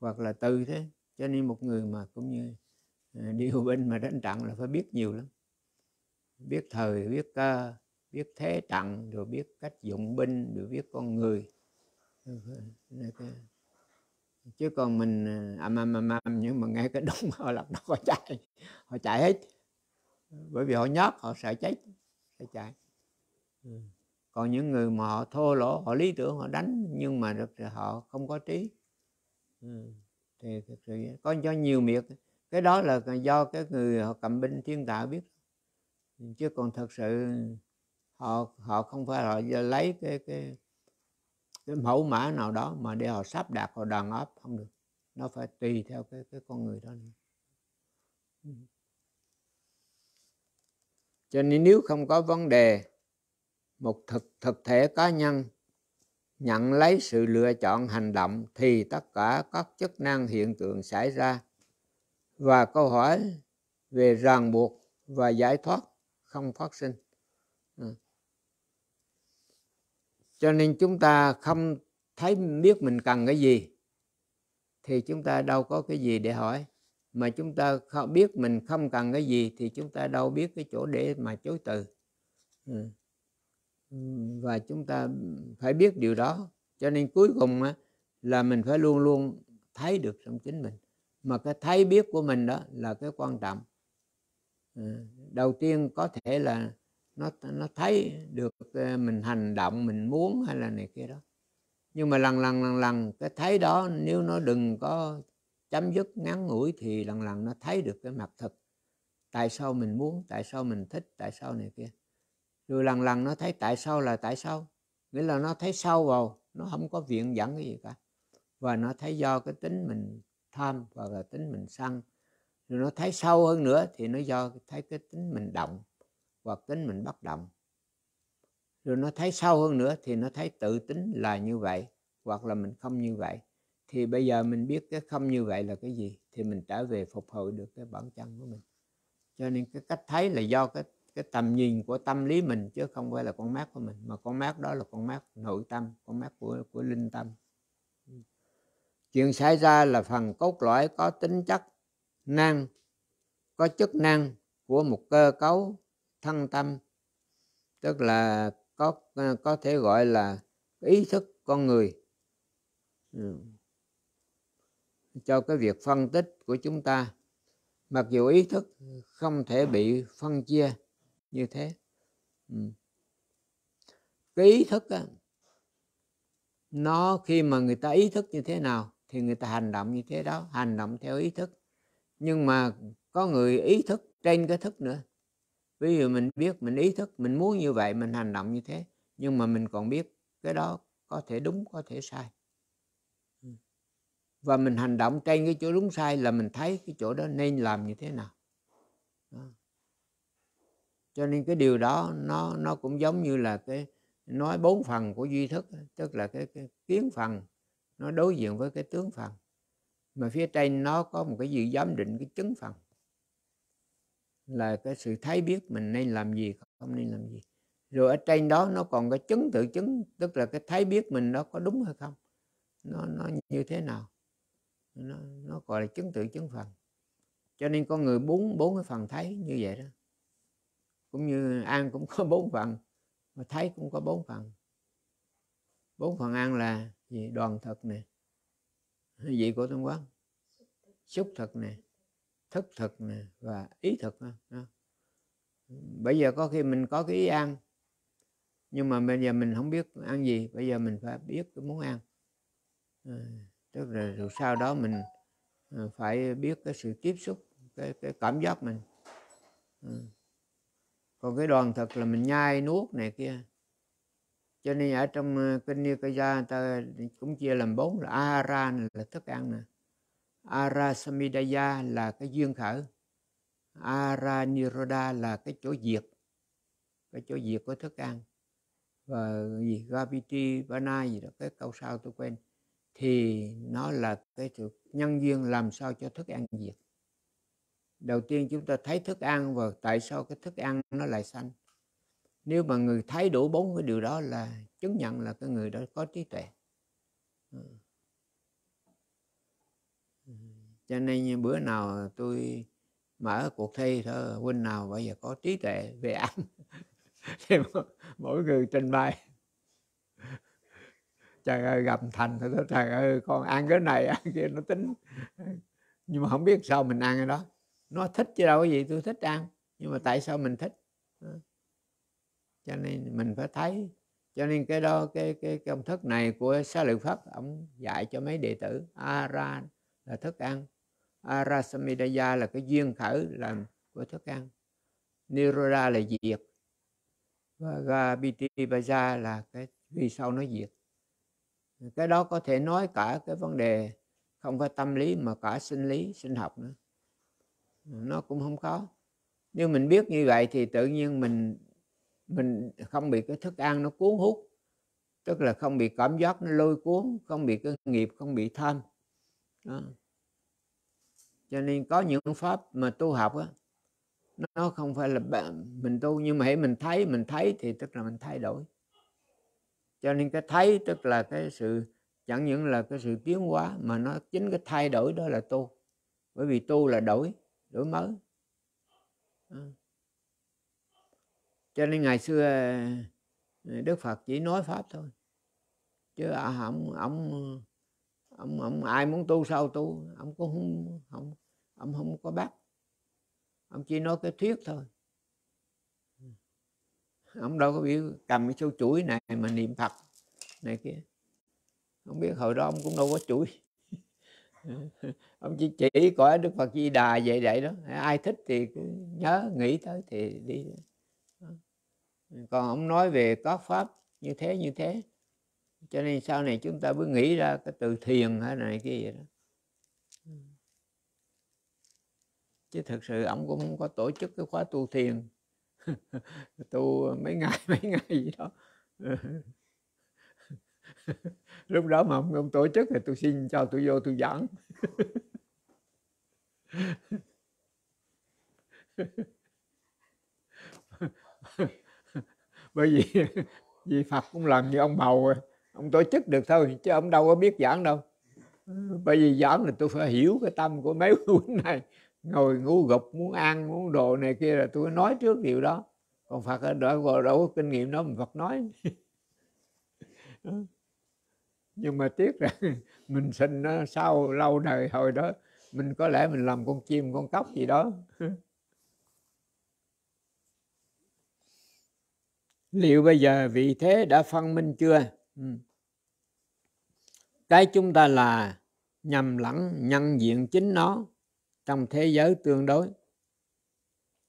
hoặc là từ thế cho nên một người mà cũng như ờ, đi binh mà đánh trận là phải biết nhiều lắm biết thời biết cơ biết thế trận rồi biết cách dụng binh rồi biết con người chứ còn mình ờ, ầm ầm ầm ầm nhưng mà nghe cái đúng họ lập nó họ chạy họ chạy hết bởi vì họ nhót họ sợ chết sợ chạy ừ. còn những người mà họ thô lỗ họ lý tưởng họ đánh nhưng mà được họ không có trí Ừ, thì thực sự có cho nhiều miệt cái đó là do cái người họ cầm binh thiên đạo biết chứ còn thật sự họ họ không phải họ lấy cái cái cái mẫu mã nào đó mà để họ sắp đặt họ đàn áp không được nó phải tùy theo cái cái con người đó nữa. Ừ. cho nên nếu không có vấn đề một thực thực thể cá nhân nhận lấy sự lựa chọn hành động thì tất cả các chức năng hiện tượng xảy ra và câu hỏi về ràng buộc và giải thoát không phát sinh ừ. cho nên chúng ta không thấy biết mình cần cái gì thì chúng ta đâu có cái gì để hỏi mà chúng ta không biết mình không cần cái gì thì chúng ta đâu biết cái chỗ để mà chối từ ừ và chúng ta phải biết điều đó cho nên cuối cùng là mình phải luôn luôn thấy được trong chính mình mà cái thấy biết của mình đó là cái quan trọng à, đầu tiên có thể là nó nó thấy được à, mình hành động mình muốn hay là này kia đó nhưng mà lần lần lần lần cái thấy đó nếu nó đừng có chấm dứt ngắn ngủi thì lần lần nó thấy được cái mặt thật tại sao mình muốn tại sao mình thích tại sao này kia rồi lần lần nó thấy tại sao là tại sao nghĩa là nó thấy sâu vào nó không có viện dẫn cái gì cả và nó thấy do cái tính mình tham và là tính mình sân rồi nó thấy sâu hơn nữa thì nó do thấy cái tính mình động và tính mình bất động rồi nó thấy sâu hơn nữa thì nó thấy tự tính là như vậy hoặc là mình không như vậy thì bây giờ mình biết cái không như vậy là cái gì thì mình trở về phục hồi được cái bản chân của mình cho nên cái cách thấy là do cái cái tầm nhìn của tâm lý mình chứ không phải là con mắt của mình mà con mắt đó là con mắt nội tâm con mắt của của linh tâm chuyện xảy ra là phần cốt lõi có tính chất năng có chức năng của một cơ cấu thân tâm tức là có có thể gọi là ý thức con người ừ. cho cái việc phân tích của chúng ta mặc dù ý thức không thể bị phân chia như thế ừ. cái ý thức á, nó khi mà người ta ý thức như thế nào thì người ta hành động như thế đó hành động theo ý thức nhưng mà có người ý thức trên cái thức nữa ví dụ mình biết mình ý thức mình muốn như vậy mình hành động như thế nhưng mà mình còn biết cái đó có thể đúng có thể sai ừ. và mình hành động trên cái chỗ đúng sai là mình thấy cái chỗ đó nên làm như thế nào đó cho nên cái điều đó nó nó cũng giống như là cái nói bốn phần của duy thức tức là cái, cái kiến phần nó đối diện với cái tướng phần mà phía trên nó có một cái gì giám định cái chứng phần là cái sự thấy biết mình nên làm gì không nên làm gì rồi ở trên đó nó còn cái chứng tự chứng tức là cái thấy biết mình nó có đúng hay không nó nó như thế nào nó, nó gọi là chứng tự chứng phần cho nên con người bốn bốn cái phần thấy như vậy đó cũng như ăn cũng có bốn phần mà thấy cũng có bốn phần bốn phần ăn là gì đoàn thực nè vị của tâm quán xúc thực nè thức thực nè và ý thực à, đó. bây giờ có khi mình có cái ý ăn nhưng mà bây giờ mình không biết ăn gì bây giờ mình phải biết cái muốn ăn ờ, tức là sau đó mình ờ, phải biết cái sự tiếp xúc cái, cái cảm giác mình à còn cái đoàn thực là mình nhai nuốt này kia cho nên ở trong kinh ờ, Nikaya ta cũng chia làm bốn là Ahara là thức ăn nè Arasamidaya là cái duyên khởi Araniroda là cái chỗ diệt cái chỗ diệt của thức ăn và gì Gaviti Bana gì đó cái câu sau tôi quên thì nó là cái sự nhân duyên làm sao cho thức ăn diệt đầu tiên chúng ta thấy thức ăn và tại sao cái thức ăn nó lại xanh. nếu mà người thấy đủ bốn cái điều đó là chứng nhận là cái người đó có trí tuệ cho nên bữa nào tôi mở cuộc thi thơ huynh nào bây giờ có trí tuệ về ăn thì mỗi người trình bày trời ơi gặp thành thôi trời ơi con ăn cái này ăn kia nó tính nhưng mà không biết sao mình ăn cái đó nó thích chứ đâu có gì tôi thích ăn nhưng mà tại sao mình thích cho nên mình phải thấy cho nên cái đó cái cái công thức này của xá lợi phất ông dạy cho mấy đệ tử ara là thức ăn arasamidaya là cái duyên khởi làm của thức ăn niroda là diệt và gabitibaja là cái vì sao nó diệt cái đó có thể nói cả cái vấn đề không phải tâm lý mà cả sinh lý sinh học nữa nó cũng không có nếu mình biết như vậy thì tự nhiên mình mình không bị cái thức ăn nó cuốn hút tức là không bị cảm giác nó lôi cuốn không bị cái nghiệp không bị tham đó. cho nên có những pháp mà tu học á nó không phải là mình tu nhưng mà hãy mình thấy mình thấy thì tức là mình thay đổi cho nên cái thấy tức là cái sự chẳng những là cái sự tiến hóa mà nó chính cái thay đổi đó là tu bởi vì tu là đổi đổi mới cho nên ngày xưa ờ, đức phật chỉ nói pháp thôi chứ à, ông ông ông ông ai muốn tu sao tu ông cũng không ông ông không có bắt ông chỉ nói cái thuyết thôi ông đâu có biết cầm cái số chuỗi này mà niệm phật này kia không biết hồi đó ông cũng đâu có chuỗi ông chỉ chỉ cõi đức phật di đà vậy vậy đó ai thích thì cứ nhớ nghĩ tới thì đi còn ông nói về các pháp như thế như thế cho nên sau này chúng ta mới nghĩ ra cái từ thiền hay này kia vậy đó chứ thực sự ông cũng không có tổ chức cái khóa tu thiền tu mấy ngày mấy ngày gì đó lúc đó mà ông, ông tổ chức thì tôi xin cho tôi vô tôi giảng bởi vì vì phật cũng làm như ông bầu rồi ông tổ chức được thôi chứ ông đâu có biết giảng đâu bởi vì giảng là tôi phải hiểu cái tâm của mấy quyển này ngồi ngu gục muốn ăn muốn đồ này kia là tôi nói trước điều đó còn phật đã đâu có kinh nghiệm đó mà phật nói nhưng mà tiếc là mình sinh nó sau lâu đời hồi đó mình có lẽ mình làm con chim con cóc gì đó liệu bây giờ vị thế đã phân minh chưa ừ. cái chúng ta là nhầm lẫn nhận diện chính nó trong thế giới tương đối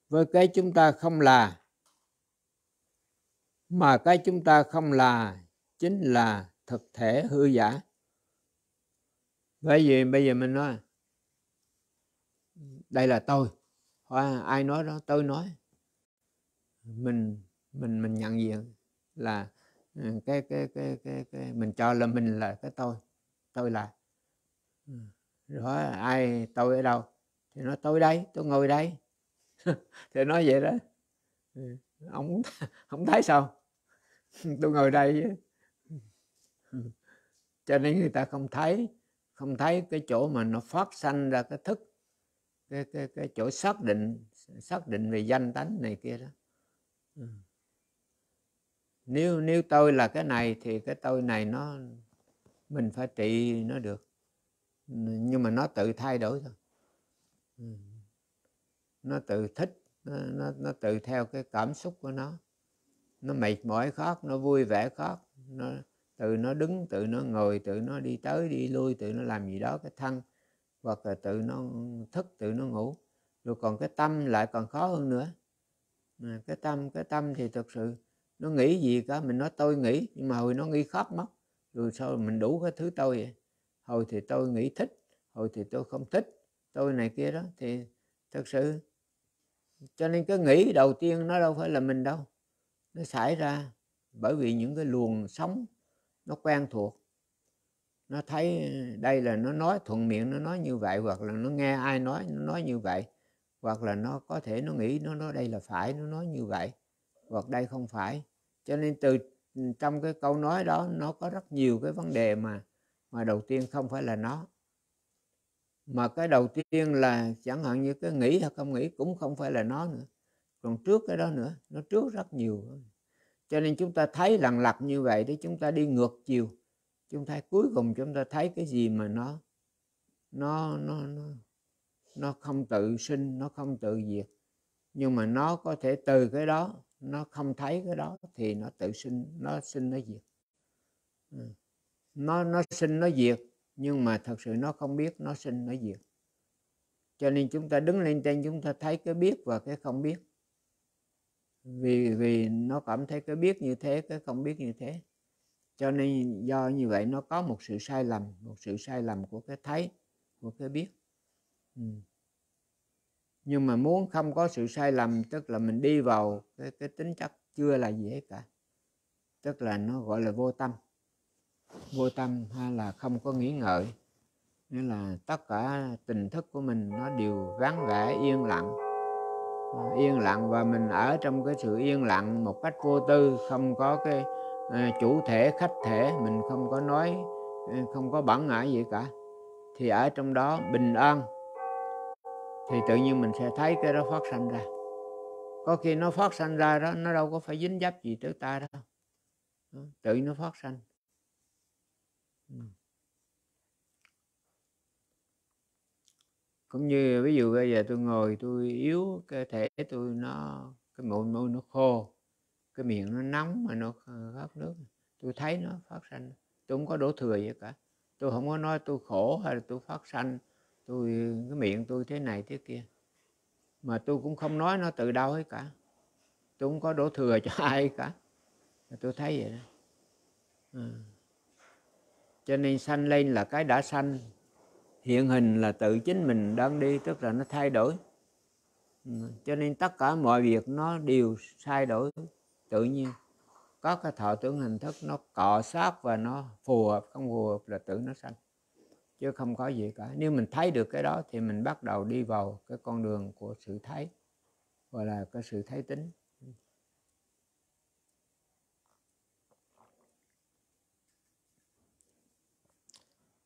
với cái chúng ta không là mà cái chúng ta không là chính là thực thể hư giả bởi vì bây giờ mình nói đây là tôi hoặc ai nói đó tôi nói mình mình mình nhận diện là ừ, cái cái cái cái, cái mình cho là mình là cái tôi tôi là ừ. Rồi ai tôi ở đâu thì nói tôi đây tôi ngồi đây thì nói vậy đó ừ. ông không thấy sao tôi ngồi đây cho nên người ta không thấy không thấy cái chỗ mà nó phát sanh ra cái thức cái cái cái chỗ xác định xác định về danh tánh này kia đó ừ. nếu nếu tôi là cái này thì cái tôi này nó mình phải trị nó được nhưng mà nó tự thay đổi thôi ừ. nó tự thích nó, nó, nó tự theo cái cảm xúc của nó nó mệt mỏi khác nó vui vẻ khác nó tự nó đứng tự nó ngồi tự nó đi tới đi lui tự nó làm gì đó cái thân hoặc là tự nó thức tự nó ngủ rồi còn cái tâm lại còn khó hơn nữa cái tâm cái tâm thì thực sự nó nghĩ gì cả mình nói tôi nghĩ nhưng mà hồi nó nghĩ khóc mất rồi sau mình đủ cái thứ tôi vậy hồi thì tôi nghĩ thích hồi thì tôi không thích tôi này kia đó thì thực sự cho nên cái nghĩ đầu tiên nó đâu phải là mình đâu nó xảy ra bởi vì những cái luồng sóng nó quen thuộc nó thấy đây là nó nói thuận miệng nó nói như vậy hoặc là nó nghe ai nói nó nói như vậy hoặc là nó có thể nó nghĩ nó nói đây là phải nó nói như vậy hoặc đây không phải cho nên từ ừ, trong cái câu nói đó nó có rất nhiều cái vấn đề mà mà đầu tiên không phải là nó mà cái đầu tiên là chẳng hạn như cái nghĩ hay không nghĩ cũng không phải là nó nữa còn trước cái đó nữa nó trước rất nhiều cho nên chúng ta thấy lần lặp như vậy thì chúng ta đi ngược chiều chúng ta cuối cùng chúng ta thấy cái gì mà nó nó nó nó nó không tự sinh nó không tự diệt nhưng mà nó có thể từ cái đó nó không thấy cái đó thì nó tự sinh nó sinh nó diệt ừ. nó nó sinh nó diệt nhưng mà thật sự nó không biết nó sinh nó diệt cho nên chúng ta đứng lên trên chúng ta thấy cái biết và cái không biết vì vì nó cảm thấy cái biết như thế cái không biết như thế cho nên do như vậy nó có một sự sai lầm một sự sai lầm của cái thấy của cái biết ừ. nhưng mà muốn không có sự sai lầm tức là mình đi vào cái, cái tính chất chưa là gì hết cả tức là nó gọi là vô tâm vô tâm hay là không có nghĩ ngợi nghĩa là tất cả tình thức của mình nó đều vắng vẻ yên lặng yên lặng và mình ở trong cái sự yên lặng một cách vô tư không có cái ờ, chủ thể khách thể mình không có nói ờ, không có bẩn ngại gì cả thì ở trong đó bình an thì tự nhiên mình sẽ thấy cái đó phát sanh ra có khi nó phát sanh ra đó nó đâu có phải dính dấp gì tới ta đâu tự nó phát sanh ừ. Cũng như ví dụ bây giờ tôi ngồi tôi yếu, cơ thể tôi nó cái mụn môi nó khô, cái miệng nó nóng mà nó khát nước. Tôi thấy nó phát sanh, tôi không có đổ thừa gì cả. Tôi không có nói tôi khổ hay là tôi phát sanh, tôi cái miệng tôi thế này thế kia. Mà tôi cũng không nói nó từ đâu hết cả. Tôi không có đổ thừa cho ai cả. Tôi thấy vậy đó. À. Cho nên sanh lên là cái đã sanh hiện hình là tự chính mình đang đi tức là nó thay đổi ừ, cho nên tất cả mọi việc nó đều thay đổi tự nhiên có cái thọ tưởng hình thức nó cọ sát và nó phù hợp không phù hợp là tự nó sanh chứ không có gì cả nếu mình thấy được cái đó thì mình bắt đầu đi vào cái con đường của sự thấy gọi là cái sự thấy tính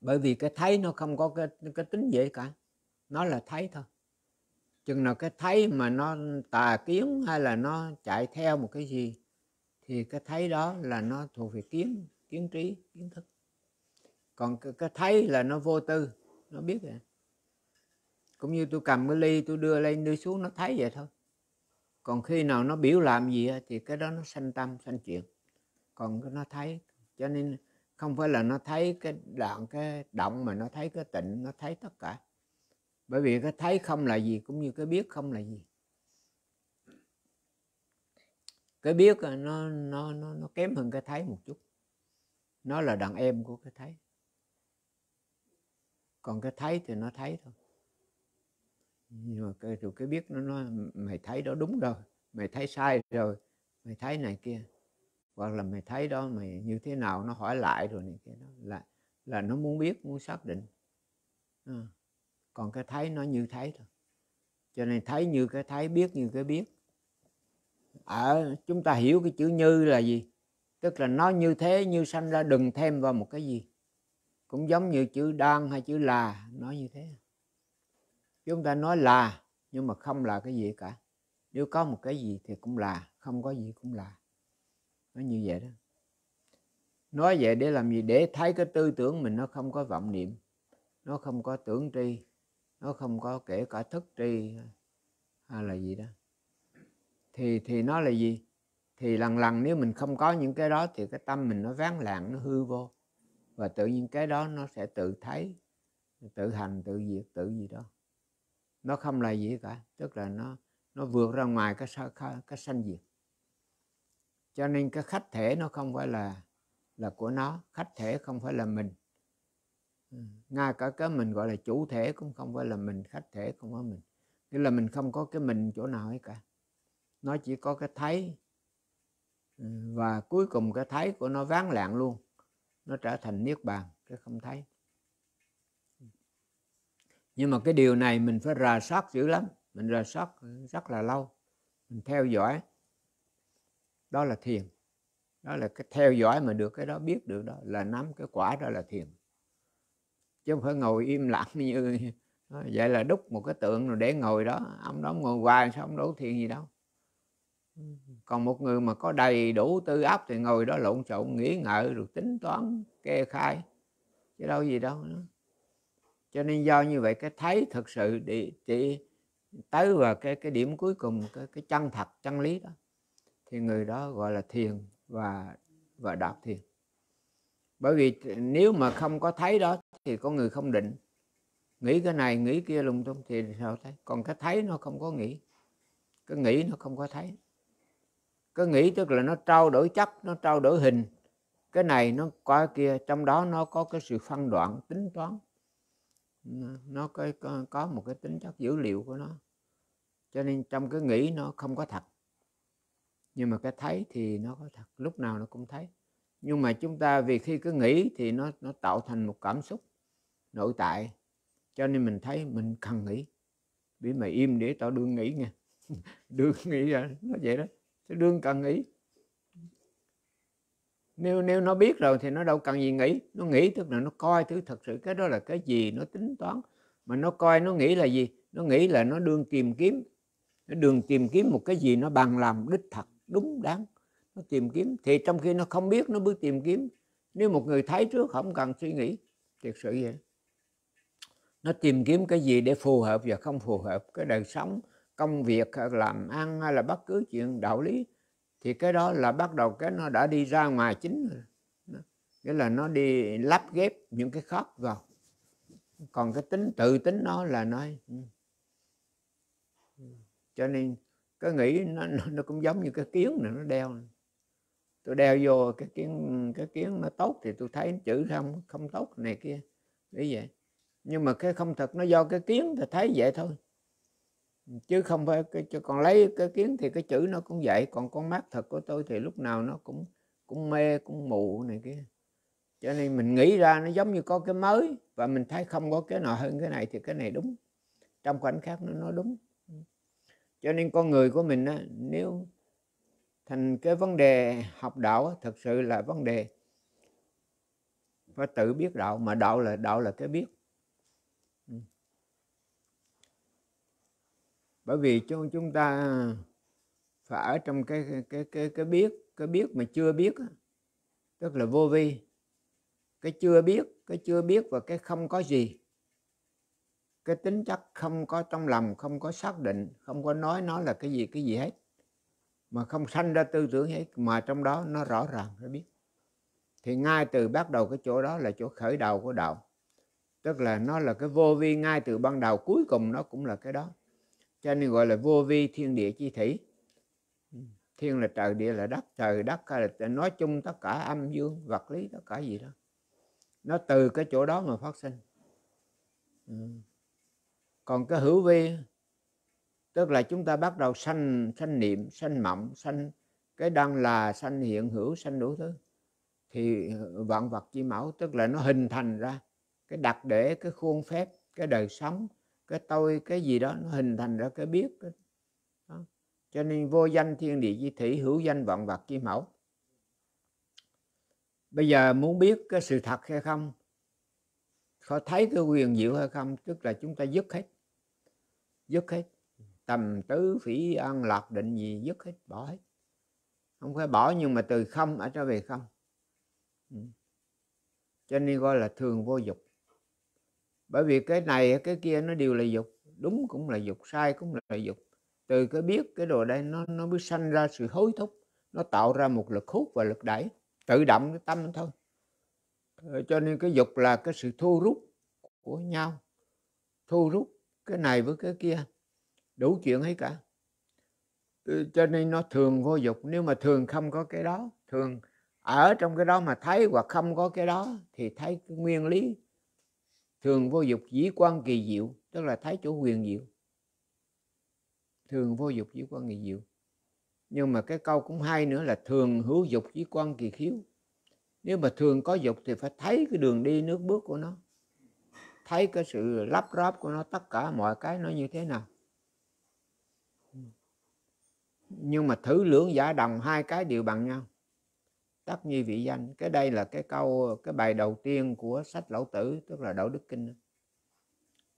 bởi vì cái thấy nó không có cái cái tính dễ cả nó là thấy thôi chừng nào cái thấy mà nó tà kiến hay là nó chạy theo một cái gì thì cái thấy đó là nó thuộc về kiến kiến trí kiến thức còn cái, cái thấy là nó vô tư nó biết rồi cũng như tôi cầm cái ly tôi đưa lên đưa xuống nó thấy vậy thôi còn khi nào nó biểu làm gì thì cái đó nó sanh tâm sanh chuyện còn nó thấy cho nên không phải là nó thấy cái đoạn cái động mà nó thấy cái tịnh nó thấy tất cả bởi vì cái thấy không là gì cũng như cái biết không là gì cái biết nó nó nó nó kém hơn cái thấy một chút nó là đàn em của cái thấy còn cái thấy thì nó thấy thôi nhưng mà cái, rồi cái biết nó nó mày thấy đó đúng rồi mày thấy sai rồi mày thấy này kia hoặc là mày thấy đó mày như thế nào nó hỏi lại rồi này kia đó là là nó muốn biết muốn xác định à. còn cái thấy nó như thấy thôi cho nên thấy như cái thấy biết như cái biết ở ờ, à, chúng ta hiểu cái chữ như là gì tức là nó như thế như sanh ra đừng thêm vào một cái gì cũng giống như chữ đang hay chữ là nó như thế chúng ta nói là nhưng mà không là cái gì cả nếu có một cái gì thì cũng là không có gì cũng là nó như vậy đó nói vậy để làm gì để thấy cái tư tưởng mình nó không có vọng niệm nó không có tưởng tri nó không có kể cả thức tri hay là gì đó thì thì nó là gì thì lần lần nếu mình không có những cái đó thì cái tâm mình nó ván lạng nó hư vô và tự nhiên cái đó nó sẽ tự thấy tự hành tự diệt tự gì đó nó không là gì cả tức là nó nó vượt ra ngoài cái cái, cái sanh diệt cho nên cái khách thể nó không phải là là của nó khách thể không phải là mình ngay cả cái mình gọi là chủ thể cũng không phải là mình khách thể không phải mình nghĩa là mình không có cái mình chỗ nào hết cả nó chỉ có cái thấy và cuối cùng cái thấy của nó ván lạng luôn nó trở thành niết bàn cái không thấy nhưng mà cái điều này mình phải rà soát dữ lắm mình rà soát rất là lâu mình theo dõi đó là thiền đó là cái theo dõi mà được cái đó biết được đó là nắm cái quả đó là thiền chứ không phải ngồi im lặng như vậy là đúc một cái tượng rồi để ngồi đó ông đó ngồi hoài sao ông đổ thiền gì đâu còn một người mà có đầy đủ tư áp thì ngồi đó lộn xộn nghĩ ngợi rồi tính toán kê khai chứ đâu gì đâu nữa cho nên do như vậy cái thấy thực sự để, để tới vào cái cái điểm cuối cùng cái, cái chân thật chân lý đó thì người đó gọi là thiền và và đạt thiền bởi vì nếu mà không có thấy đó thì có người không định nghĩ cái này nghĩ kia lung tung thì sao thấy còn cái thấy nó không có nghĩ cái nghĩ nó không có thấy cái nghĩ tức là nó trao đổi chất, nó trao đổi hình cái này nó qua kia trong đó nó có cái sự phân đoạn tính toán nó có, có một cái tính chất dữ liệu của nó cho nên trong cái nghĩ nó không có thật nhưng mà cái thấy thì nó có thật lúc nào nó cũng thấy nhưng mà chúng ta vì khi cứ nghĩ thì nó nó tạo thành một cảm xúc nội tại cho nên mình thấy mình cần nghĩ bị mà im để tao đương nghĩ nha đương nghĩ ra nó vậy đó tao đương cần nghĩ nếu nếu nó biết rồi thì nó đâu cần gì nghĩ nó nghĩ tức là nó coi thứ thật sự cái đó là cái gì nó tính toán mà nó coi nó nghĩ là gì nó nghĩ là nó đương tìm kiếm nó đương tìm kiếm một cái gì nó bằng làm đích thật đúng đắn nó tìm kiếm thì trong khi nó không biết nó bước tìm kiếm nếu một người thấy trước không cần suy nghĩ thiệt sự vậy nó tìm kiếm cái gì để phù hợp và không phù hợp cái đời sống công việc làm ăn hay là bất cứ chuyện đạo lý thì cái đó là bắt đầu cái nó đã đi ra ngoài chính rồi nghĩa là nó đi lắp ghép những cái khóc vào còn cái tính tự tính nó là nói ừ. ừ. cho nên cái nghĩ nó, nó cũng giống như cái kiến này nó đeo này. tôi đeo vô cái kiến cái kiến nó tốt thì tôi thấy chữ không không tốt này kia như vậy nhưng mà cái không thật nó do cái kiến thì thấy vậy thôi chứ không phải cái còn lấy cái kiến thì cái chữ nó cũng vậy còn con mắt thật của tôi thì lúc nào nó cũng cũng mê cũng mù này kia cho nên mình nghĩ ra nó giống như có cái mới và mình thấy không có cái nào hơn cái này thì cái này đúng trong khoảnh khắc nó nó đúng cho nên con người của mình á, nếu thành cái vấn đề học đạo á, thật sự là vấn đề phải tự biết đạo mà đạo là đạo là cái biết ừ. bởi vì cho chúng ta phải ở trong cái cái cái cái biết cái biết mà chưa biết á, tức là vô vi cái chưa biết cái chưa biết và cái không có gì cái tính chất không có trong lòng không có xác định không có nói nó là cái gì cái gì hết mà không sanh ra tư tưởng hết mà trong đó nó rõ ràng nó biết thì ngay từ bắt đầu cái chỗ đó là chỗ khởi đầu của đạo tức là nó là cái vô vi ngay từ ban đầu cuối cùng nó cũng là cái đó cho nên gọi là vô vi thiên địa chi thủy thiên là trời địa là đất trời đất là nói chung tất cả âm dương vật lý tất cả gì đó nó từ cái chỗ đó mà phát sinh ừ còn cái hữu vi tức là chúng ta bắt đầu sanh sanh niệm sanh mộng sanh cái đang là sanh hiện hữu sanh đủ thứ thì vạn vật chi mẫu tức là nó hình thành ra cái đặc để cái khuôn phép cái đời sống cái tôi cái gì đó nó hình thành ra cái biết đó. cho nên vô danh thiên địa chi thủy hữu danh vạn vật chi mẫu bây giờ muốn biết cái sự thật hay không có thấy cái quyền diệu hay không tức là chúng ta dứt hết dứt hết tầm tứ phỉ an lạc định gì dứt hết bỏ hết không phải bỏ nhưng mà từ không ở trở về không ừ. cho nên gọi là thường vô dục bởi vì cái này cái kia nó đều là dục đúng cũng là dục sai cũng là dục từ cái biết cái đồ đây nó nó mới sanh ra sự hối thúc nó tạo ra một lực hút và lực đẩy tự động cái tâm thôi ờ, cho nên cái dục là cái sự thu rút của nhau thu rút cái này với cái kia đủ chuyện ấy cả cho nên nó thường vô dục nếu mà thường không có cái đó thường ở trong cái đó mà thấy hoặc không có cái đó thì thấy cái nguyên lý thường vô dục dĩ quan kỳ diệu tức là thấy chỗ quyền diệu thường vô dục dĩ quan kỳ diệu nhưng mà cái câu cũng hay nữa là thường hữu dục dĩ quan kỳ khiếu nếu mà thường có dục thì phải thấy cái đường đi nước bước của nó thấy cái sự lắp ráp của nó tất cả mọi cái nó như thế nào nhưng mà thử lưỡng giả đồng hai cái đều bằng nhau tất nhi vị danh cái đây là cái câu cái bài đầu tiên của sách lão tử tức là đạo đức kinh nghĩa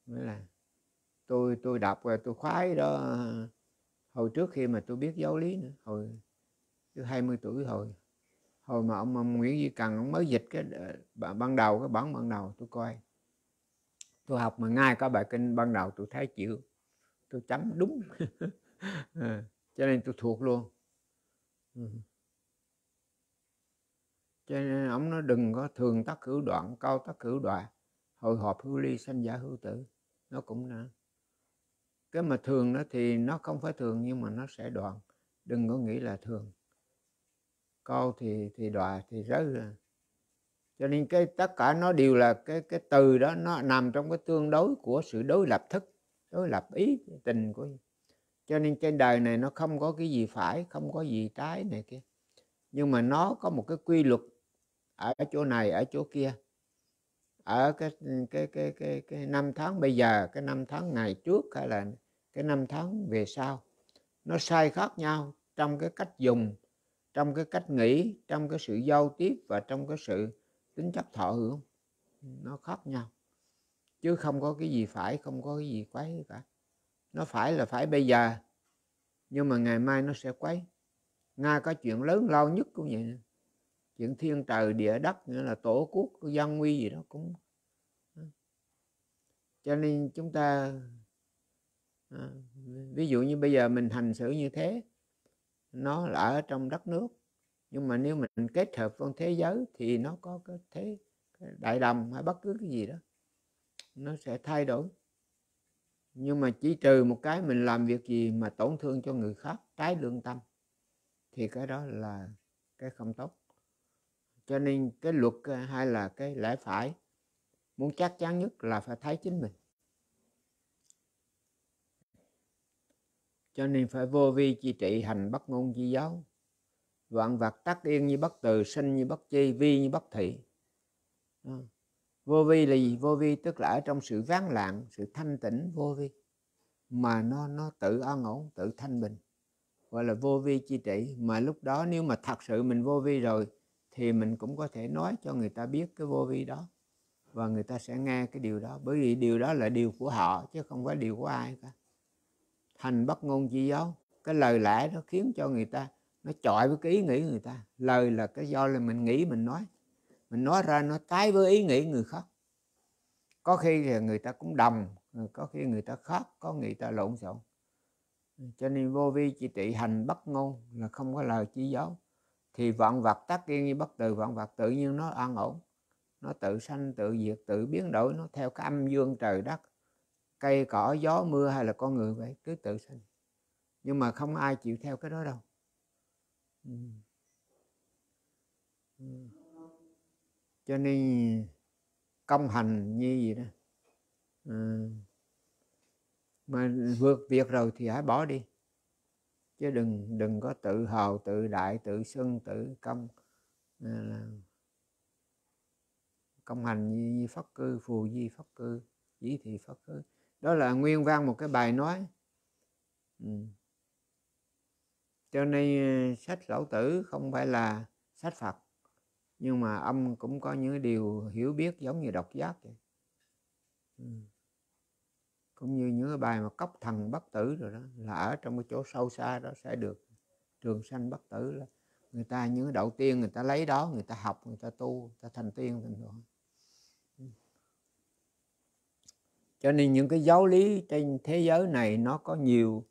là tôi tôi đọc rồi tôi khoái đó hồi trước khi mà tôi biết giáo lý nữa hồi tôi 20 tuổi hồi hồi mà ông, ông Nguyễn Duy Cần ông mới dịch cái ờ, ban đầu cái bản ban đầu tôi coi tôi học mà ngay có bài kinh ban đầu tôi thấy chịu tôi chấm đúng ừ, cho nên tôi thuộc luôn ừ. cho nên ông nó đừng có thường tắc hữu đoạn câu tắc hữu đoạn hồi họp hữu ly sanh giả hữu tử nó cũng là cái mà thường nó thì nó không phải thường nhưng mà nó sẽ đoạn đừng có nghĩ là thường câu thì thì đoạn thì rớt cho nên cái tất cả nó đều là cái cái từ đó nó nằm trong cái tương đối của sự đối lập thức đối lập ý tình của cho nên trên đời này nó không có cái gì phải không có gì trái này kia nhưng mà nó có một cái quy luật ở chỗ này ở chỗ kia ở cái cái cái cái cái năm tháng bây giờ cái năm tháng ngày trước hay là cái năm tháng về sau nó sai khác nhau trong cái cách dùng trong cái cách nghĩ trong cái sự giao tiếp và trong cái sự tính chất thọ hưởng nó khác nhau chứ không có cái gì phải không có cái gì quấy cả nó phải là phải bây giờ nhưng mà ngày mai nó sẽ quấy nga có chuyện lớn lao nhất cũng vậy chuyện thiên trời địa đất nghĩa là tổ quốc dân nguy gì đó cũng cho nên chúng ta à, ví dụ như bây giờ mình hành xử như thế nó là ở trong đất nước nhưng mà nếu mình kết hợp con thế giới thì nó có cái thế cái đại đồng hay bất cứ cái gì đó nó sẽ thay đổi nhưng mà chỉ trừ một cái mình làm việc gì mà tổn thương cho người khác trái lương tâm thì cái đó là cái không tốt cho nên cái luật ờ, hay là cái lẽ phải muốn chắc chắn nhất là phải thấy chính mình cho nên phải vô vi chi trị hành bất ngôn chi giáo vạn vật tắc yên như bất từ sinh như bất chi vi như bất thị vô vi là gì vô vi tức là ở trong sự vắng lặng sự thanh tịnh vô vi mà nó nó tự an ổn tự thanh bình gọi là vô vi chi trị mà lúc đó nếu mà thật sự mình vô vi rồi thì mình cũng có thể nói cho người ta biết cái vô vi đó và người ta sẽ nghe cái điều đó bởi vì điều đó là điều của họ chứ không phải điều của ai cả thành bất ngôn chi giáo cái lời lẽ nó khiến cho người ta nó chọi với cái ý nghĩ người ta lời là cái do là mình nghĩ mình nói mình nói ra nó trái với ý nghĩ người khác có khi thì người ta cũng đồng có khi người ta khác có người ta lộn xộn cho nên vô vi chỉ tị hành bất ngôn là không có lời chỉ giáo thì vạn vật tác yên như bất từ vạn vật tự nhiên nó an ổn nó tự sanh tự diệt tự biến đổi nó theo cái âm dương trời đất cây cỏ gió mưa hay là con người vậy cứ tự sinh nhưng mà không ai chịu theo cái đó đâu Ừ. Ừ. cho nên công hành như vậy đó ừ. mà vượt việc rồi thì hãy bỏ đi chứ đừng đừng có tự hào tự đại tự xưng tự công công hành như, như pháp cư phù di pháp cư dĩ thị pháp cư đó là nguyên văn một cái bài nói ừ cho nên ờ, sách lão tử không phải là sách phật nhưng mà ông cũng có những điều hiểu biết giống như độc giác vậy cũng như những cái bài mà cốc thần bất tử rồi đó là ở trong cái chỗ sâu xa đó sẽ được trường sanh bất tử là người ta những đầu tiên người ta lấy đó người ta học người ta tu người ta thành tiên thành rồi cho nên những cái giáo lý trên thế giới này nó có nhiều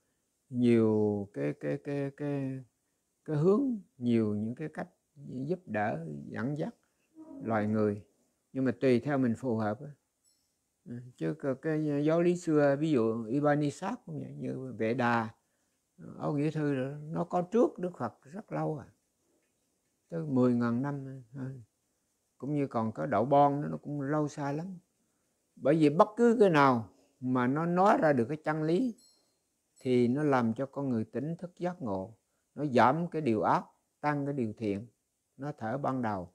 nhiều cái cái cái cái cái hướng nhiều những cái cách giúp đỡ dẫn dắt loài người nhưng mà tùy theo mình phù hợp ừ, chứ cái giáo lý xưa ví dụ Ibanizat cũng vậy như Vệ Đà ông Nghĩa Thư nó có trước Đức Phật rất lâu à tới 10 ngàn năm ờ, cũng như còn có đậu bon nó cũng lâu xa lắm bởi vì bất cứ cái nào mà nó nói ra được cái chân lý thì nó làm cho con người tỉnh thức giác ngộ nó giảm cái điều ác tăng cái điều thiện nó thở ban đầu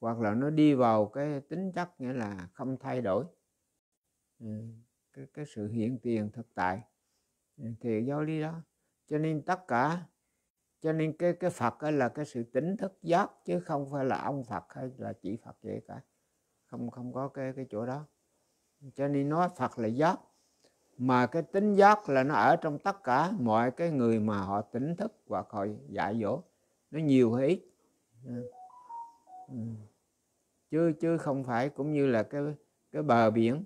hoặc là nó đi vào cái tính chất nghĩa là không thay đổi ừ, cái, cái sự hiện tiền thực tại ừ, thì do lý đó cho nên tất cả cho nên cái cái phật là cái sự tỉnh thức giác chứ không phải là ông phật hay là chỉ phật vậy cả không không có cái cái chỗ đó cho nên nói phật là giác mà cái tính giác là nó ở trong tất cả mọi cái người mà họ tỉnh thức và họ dạy dỗ nó nhiều hay ít ừ. Ừ. chứ chứ không phải cũng như là cái cái bờ biển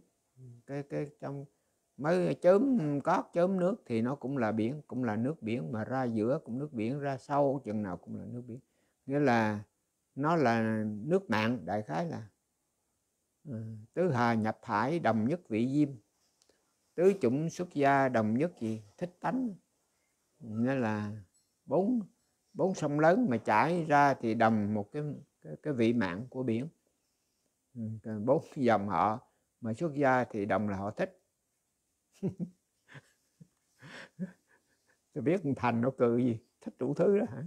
cái cái trong mấy chớm cát chớm nước thì nó cũng là biển cũng là nước biển mà ra giữa cũng nước biển ra sâu chừng nào cũng là nước biển nghĩa là nó là nước mạng đại khái là ừ. tứ hà nhập thải đồng nhất vị diêm tứ chủng xuất gia đồng nhất gì thích tánh nghĩa là bốn bốn sông lớn mà chảy ra thì đồng một cái cái, cái vị mạng của biển ừ, bốn dòng họ mà xuất gia thì đồng là họ thích tôi biết thành nó cười gì thích đủ thứ đó hả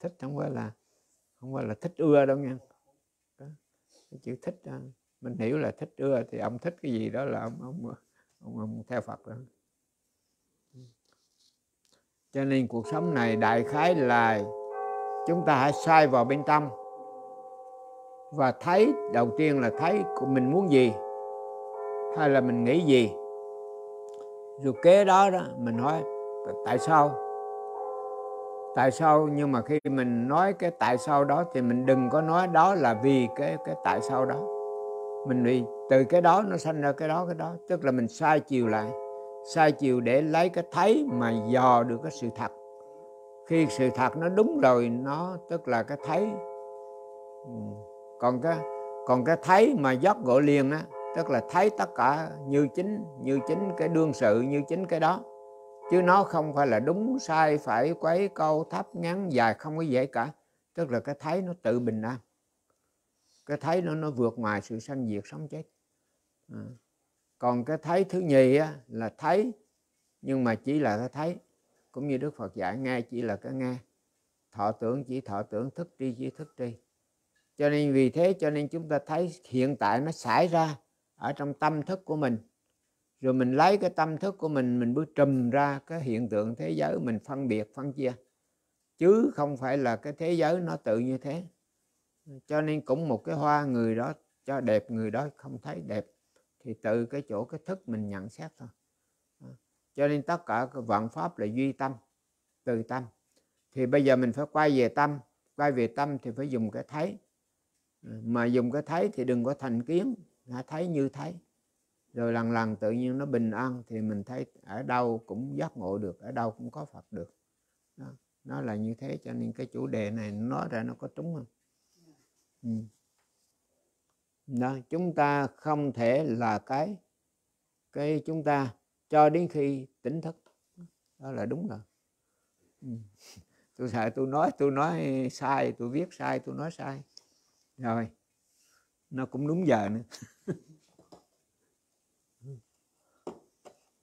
thích không phải là không phải là thích ưa đâu nha chữ thích đó. Ờ, mình hiểu là thích ưa thì ông thích cái gì đó là ông ông ông, ông theo Phật đó. Cho nên cuộc sống này đại khái là chúng ta hãy sai vào bên trong và thấy đầu tiên là thấy mình muốn gì hay là mình nghĩ gì rồi kế đó đó mình hỏi tại sao tại sao nhưng mà khi mình nói cái tại sao đó thì mình đừng có nói đó là vì cái cái tại sao đó mình bị từ cái đó nó sanh ra cái đó cái đó tức là mình sai chiều lại sai chiều để lấy cái thấy mà dò được cái sự thật khi sự thật nó đúng rồi nó tức là cái thấy ừ. còn cái còn cái thấy mà dót gỗ liền á tức là thấy tất cả như chính như chính cái đương sự như chính cái đó chứ nó không phải là đúng sai phải quấy câu thấp ngắn dài không có dễ cả tức là cái thấy nó tự bình an cái thấy nó nó vượt ngoài sự sanh diệt sống chết à. còn cái thấy thứ nhì á, là thấy nhưng mà chỉ là cái thấy cũng như đức phật dạy nghe chỉ là cái nghe thọ tưởng chỉ thọ tưởng thức tri chỉ thức tri cho nên vì thế cho nên chúng ta thấy hiện tại nó xảy ra ở trong tâm thức của mình rồi mình lấy cái tâm thức của mình mình bước trùm ra cái hiện tượng thế giới mình phân biệt phân chia chứ không phải là cái thế giới nó tự như thế cho nên cũng một cái hoa người đó cho đẹp người đó không thấy đẹp thì từ cái chỗ cái thức mình nhận xét thôi cho nên tất cả vạn pháp là duy tâm từ tâm thì bây giờ mình phải quay về tâm quay về tâm thì phải dùng cái thấy mà dùng cái thấy thì đừng có thành kiến hãy thấy như thấy rồi lần lần tự nhiên nó bình an thì mình thấy ở đâu cũng giác ngộ được ở đâu cũng có phật được đó. nó là như thế cho nên cái chủ đề này nó ra nó có trúng không đó, ừ. chúng ta không thể là cái cái chúng ta cho đến khi tỉnh thức đó là đúng rồi ừ. tôi sợ tôi nói tôi nói sai tôi viết sai tôi nói sai rồi nó cũng đúng giờ nữa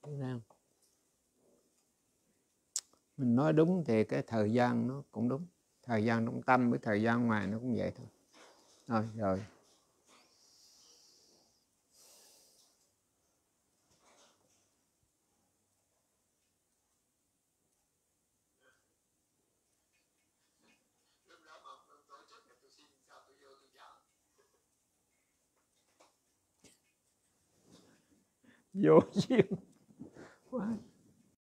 nào mình nói đúng thì cái thời gian nó cũng đúng thời gian trong tâm với thời gian ngoài nó cũng vậy thôi thôi rồi vô duyên quá